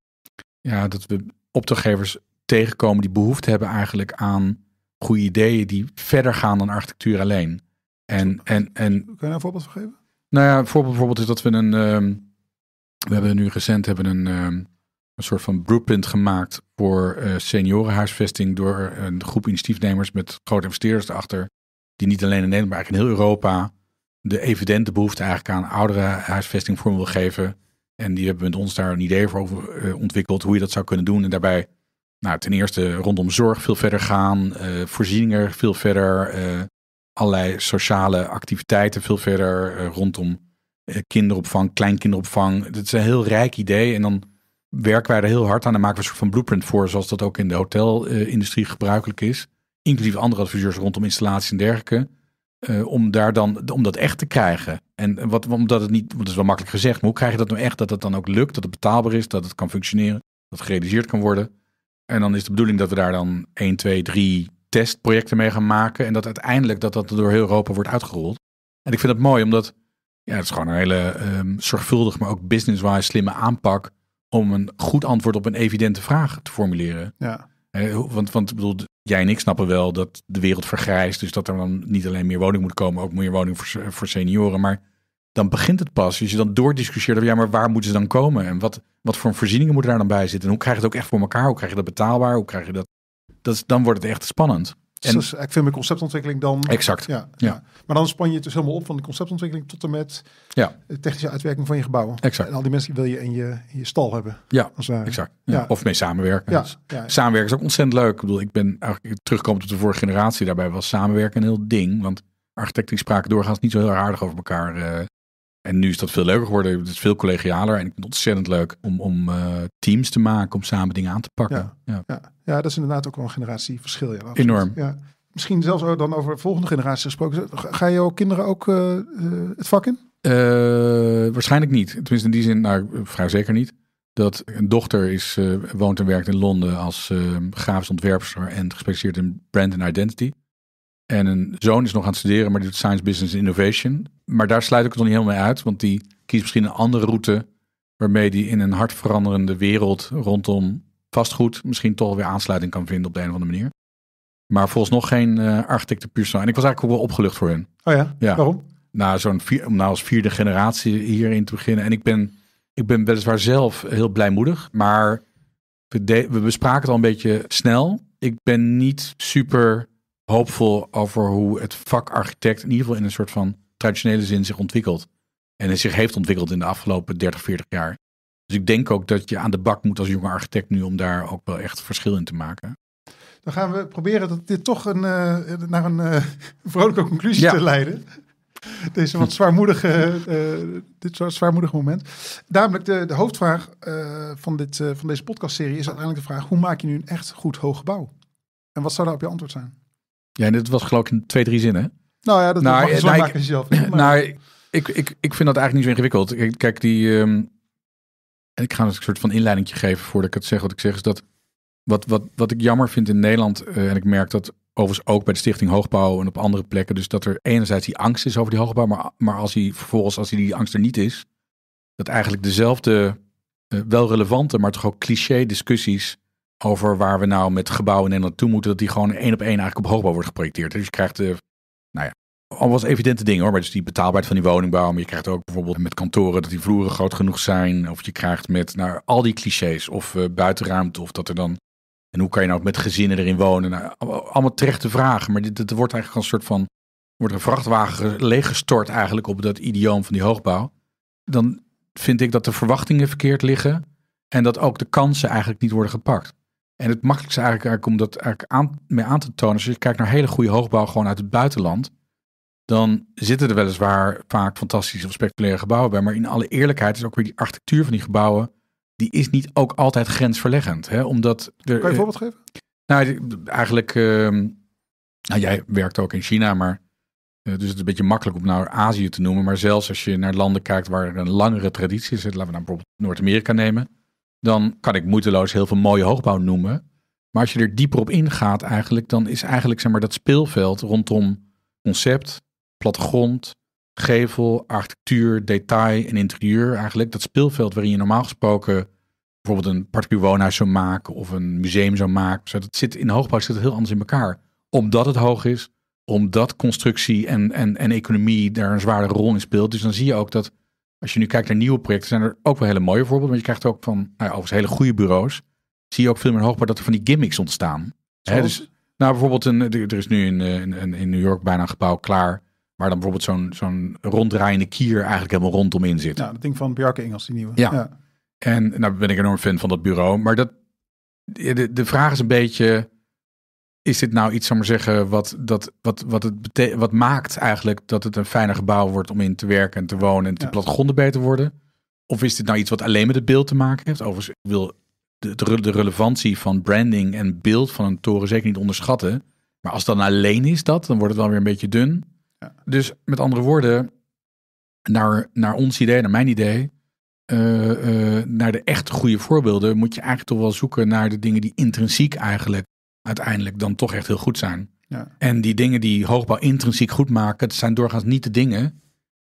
ja, dat we opdrachtgevers tegenkomen die behoefte hebben eigenlijk aan goede ideeën die verder gaan dan architectuur alleen. En, en, en, Kun je daar een voorbeeld van geven? Nou ja, een voorbeeld bijvoorbeeld is dat we een. Ehm, we hebben nu recent hebben een, ehm, een soort van blueprint gemaakt voor eh, seniorenhuisvesting door eh, een groep initiatiefnemers met grote investeerders erachter. Die niet alleen in Nederland, maar eigenlijk in heel Europa de evidente behoefte eigenlijk aan oudere huisvesting vorm wil geven. En die hebben met ons daar een idee voor over eh, ontwikkeld hoe je dat zou kunnen doen. En daarbij nou, ten eerste rondom zorg veel verder gaan, uh, voorzieningen veel verder, eh, allerlei sociale activiteiten veel verder rondom kinderopvang, kleinkinderopvang. Dat is een heel rijk idee en dan werken wij er heel hard aan en maken we een soort van blueprint voor, zoals dat ook in de hotelindustrie gebruikelijk is, inclusief andere adviseurs rondom installaties en dergelijke. Eh, om daar dan om dat echt te krijgen. En wat, omdat het niet, want dat is wel makkelijk gezegd, maar hoe krijg je dat nou echt dat het dan ook lukt, dat het betaalbaar is, dat het kan functioneren, dat het gerealiseerd kan worden. En dan is de bedoeling dat we daar dan 1, 2, 3 testprojecten mee gaan maken. En dat uiteindelijk dat dat door heel Europa wordt uitgerold. En ik vind dat mooi, omdat ja, het is gewoon een hele um, zorgvuldig, maar ook business-wise slimme aanpak om een goed antwoord op een evidente vraag te formuleren. Ja. Eh, want want, ik bedoel, jij en ik snappen wel dat de wereld vergrijst. Dus dat er dan niet alleen meer woning moet komen, ook meer woning voor, voor senioren. Maar dan begint het pas. als je dan doordiscussieert over ja, maar waar moeten ze dan komen? En wat, wat voor voorzieningen moeten daar dan bij zitten? En hoe krijg je het ook echt voor elkaar? Hoe krijg je dat betaalbaar? Hoe krijg je dat? dat dan wordt het echt spannend dus ik vind mijn conceptontwikkeling dan. Exact. Ja, ja, Maar dan span je het dus helemaal op van de conceptontwikkeling tot en met ja. de technische uitwerking van je gebouw. Exact. En al die mensen wil je in je, in je stal hebben. Ja, exact. Ja. Of mee samenwerken. Dus ja. samenwerken is ook ontzettend leuk. Ik bedoel, ik ben eigenlijk terugkomend op de vorige generatie. Daarbij was samenwerken een heel ding. Want architecten spraken doorgaans niet zo heel aardig over elkaar. Eh, en nu is dat veel leuker geworden. Het is veel collegialer. En ik vind het ontzettend leuk om, om eh, teams te maken, om samen dingen aan te pakken. Ja, ja. ja. dat is inderdaad ook wel een generatieverschil. Ja, Enorm. Ja. Misschien zelfs dan over de volgende generatie gesproken. Ga je ook kinderen ook eh, eh, het vak in? waarschijnlijk niet. Tenminste, in die zin, nou, vrij zeker niet. Dat een dochter is, woont en werkt in Londen als grafisch ontwerpster en gespecialiseerd in brand en identity. En een zoon is nog aan het studeren, maar die doet Science Business Innovation. Maar daar sluit ik het nog niet helemaal uit, want die kiest misschien een andere route. Waarmee die in een hard veranderende wereld rondom vastgoed misschien toch weer aansluiting kan vinden op de een of andere manier. Maar volgens nog geen uh, eh, architecten puur En ik was eigenlijk ook wel opgelucht voor hun. Oh ja? ja. Waarom? Nou, zo'n om nou als vierde generatie hierin te beginnen. En ik ben, ik ben weliswaar zelf heel blijmoedig. Maar we, we bespraken het al een beetje snel. Ik ben niet super hoopvol over hoe het vak architect in ieder geval in een soort van traditionele zin zich ontwikkelt. En het zich heeft ontwikkeld in de afgelopen 30, 40 jaar. Dus ik denk ook dat je aan de bak moet als jonge architect nu om daar ook wel echt verschil in te maken. Dan gaan we proberen dat dit toch een, eh, naar een eh, vrolijke conclusie te leiden. Deze wat zwaarmoedige, eh, dit soort zwaarmoedige moment. Namelijk, de, de hoofdvraag van, dit, van deze podcastserie is uiteindelijk de vraag: hoe maak je nu een echt goed hoog gebouw? En wat zou daarop je antwoord zijn? Ja, dit was geloof ik in twee, drie zinnen. Nou ja, dat is nou, mag nou, maken ik, zelf in, maar... Nou, ik, ik, ik vind dat eigenlijk niet zo ingewikkeld. Kijk, die... Ehm, en ik ga dus een soort van inleiding geven voordat ik het zeg. Wat ik zeg is dat... Wat, wat, wat ik jammer vind in Nederland, eh, en ik merk dat overigens ook bij de Stichting Hoogbouw en op andere plekken, dus dat er enerzijds die angst is over die hoogbouw, maar, maar als hij vervolgens, als die, die angst er niet is, dat eigenlijk dezelfde, eh, wel relevante, maar toch ook cliché discussies over waar we nou met gebouwen in Nederland toe moeten, dat die gewoon één op één eigenlijk op hoogbouw wordt geprojecteerd. Dus je krijgt, de, eh, nou ja, al was evidente dingen hoor, maar dus die betaalbaarheid van die woningbouw. Maar je krijgt ook bijvoorbeeld met kantoren dat die vloeren groot genoeg zijn. Of je krijgt met nou, al die clichés of uh, buitenruimte of dat er dan... En hoe kan je nou met gezinnen erin wonen? Nou, allemaal terechte vragen, maar dit, wordt eigenlijk een soort van... Wordt een vrachtwagen leeggestort eigenlijk op dat idioom van die hoogbouw. Dan vind ik dat de verwachtingen verkeerd liggen en dat ook de kansen eigenlijk niet worden gepakt. En het makkelijkste eigenlijk, eigenlijk om dat eigenlijk aan, mee aan te tonen, als je kijkt naar hele goede hoogbouw gewoon uit het buitenland, dan zitten er weliswaar vaak fantastische of spectaculaire gebouwen bij. Maar in alle eerlijkheid is ook weer die architectuur van die gebouwen, die is niet ook altijd grensverleggend. Hè? Omdat er, kan je een eh, voorbeeld geven? Nou, eigenlijk, ehm, nou, jij werkt ook in China, maar eh, dus het is een beetje makkelijk om nou Azië te noemen. Maar zelfs als je naar landen kijkt waar er een langere traditie is, laten we nou bijvoorbeeld Noord-Amerika nemen dan kan ik moeiteloos heel veel mooie hoogbouw noemen. Maar als je er dieper op ingaat eigenlijk, dan is eigenlijk zeg maar, dat speelveld rondom concept, plattegrond, gevel, architectuur, detail en interieur eigenlijk. Dat speelveld waarin je normaal gesproken bijvoorbeeld een particulier woonhuis zou maken of een museum zou maken. dat zit in hoogbouw zit het heel anders in elkaar. Omdat het hoog is, omdat constructie en, en, en economie daar een zware rol in speelt. Dus dan zie je ook dat als je nu kijkt naar nieuwe projecten, zijn er ook wel hele mooie voorbeelden. Want je krijgt ook van, nou ja, overigens hele goede bureaus, zie je ook veel meer hoogbaar dat er van die gimmicks ontstaan. Hè, dus, nou, bijvoorbeeld, een, er is nu eh, in, in, in New York bijna een gebouw klaar. Waar dan bijvoorbeeld zo'n zo'n ronddraaiende kier eigenlijk helemaal rondom in zit. Ja, dat ding van Bjarke Engels, die nieuwe. Ja. ja. En nou ben ik enorm fan van dat bureau. Maar dat, de, de vraag is een beetje, is dit nou iets, zal maar zeggen, wat, dat, wat, wat, het wat maakt eigenlijk dat het een fijner gebouw wordt om in te werken en te wonen en de ja. beter worden? Of is dit nou iets wat alleen met het beeld te maken heeft? Overigens, ik wil de, de relevantie van branding en beeld van een toren zeker niet onderschatten. Maar als dan nou alleen is dat, dan wordt het wel weer een beetje dun. Dus met andere woorden, naar, naar ons idee, naar mijn idee, eh, eh, naar de echt goede voorbeelden, moet je eigenlijk toch wel zoeken naar de dingen die intrinsiek eigenlijk uiteindelijk dan toch echt heel goed zijn. Ja. En die dingen die hoogbouw intrinsiek goed maken, zijn doorgaans niet de dingen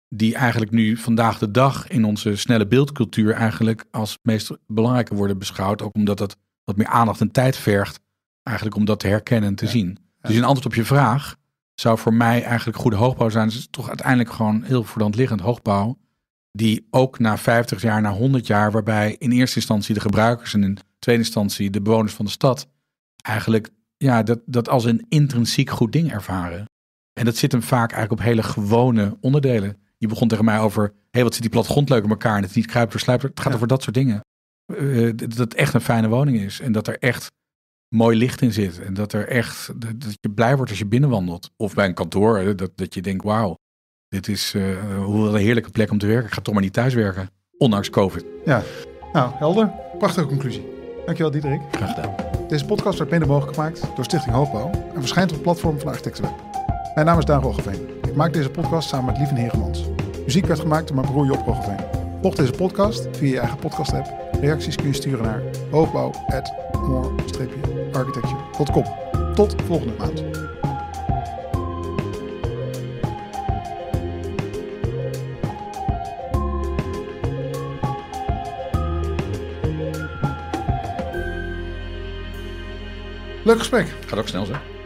die eigenlijk nu vandaag de dag in onze snelle beeldcultuur eigenlijk als meest belangrijke worden beschouwd. Ook omdat dat wat meer aandacht en tijd vergt, eigenlijk om dat te herkennen en te zien. Dus in antwoord op je vraag zou voor mij eigenlijk goede hoogbouw zijn. is toch uiteindelijk gewoon heel voordant liggend hoogbouw. Die ook na 50 jaar, na 100 jaar, waarbij in eerste instantie de gebruikers en in tweede instantie de bewoners van de stad eigenlijk ja, dat, dat als een intrinsiek goed ding ervaren. En dat zit hem vaak eigenlijk op hele gewone onderdelen. Je begon tegen mij over, hé, hey, wat zit die platgrond leuk in elkaar en het is niet kruiper Het gaat over dat soort dingen. Eh, eh, dat het echt een fijne woning is en dat er echt mooi licht in zit. En dat, er echt, dat je blij wordt als je binnenwandelt. Of bij een kantoor, dat, dat je denkt, wauw, dit is uh, een heerlijke plek om te werken. Ik ga toch maar niet thuiswerken ondanks COVID. Ja, nou, helder. Prachtige conclusie. Dankjewel, Diederik. Graag gedaan. Deze podcast werd mede mogelijk gemaakt door Stichting Hoogbouw en verschijnt op het platform van Architectenweb. Mijn naam is Daan Roggeveen. Ik maak deze podcast samen met Lieven Heergemans. Muziek werd gemaakt door mijn broer Job Roggeveen. Volg deze podcast via je eigen podcast-app. Reacties kun je sturen naar hoogbouw.more-architecture.com. Tot volgende maand. Leuk gesprek. Gaat ook snel zo.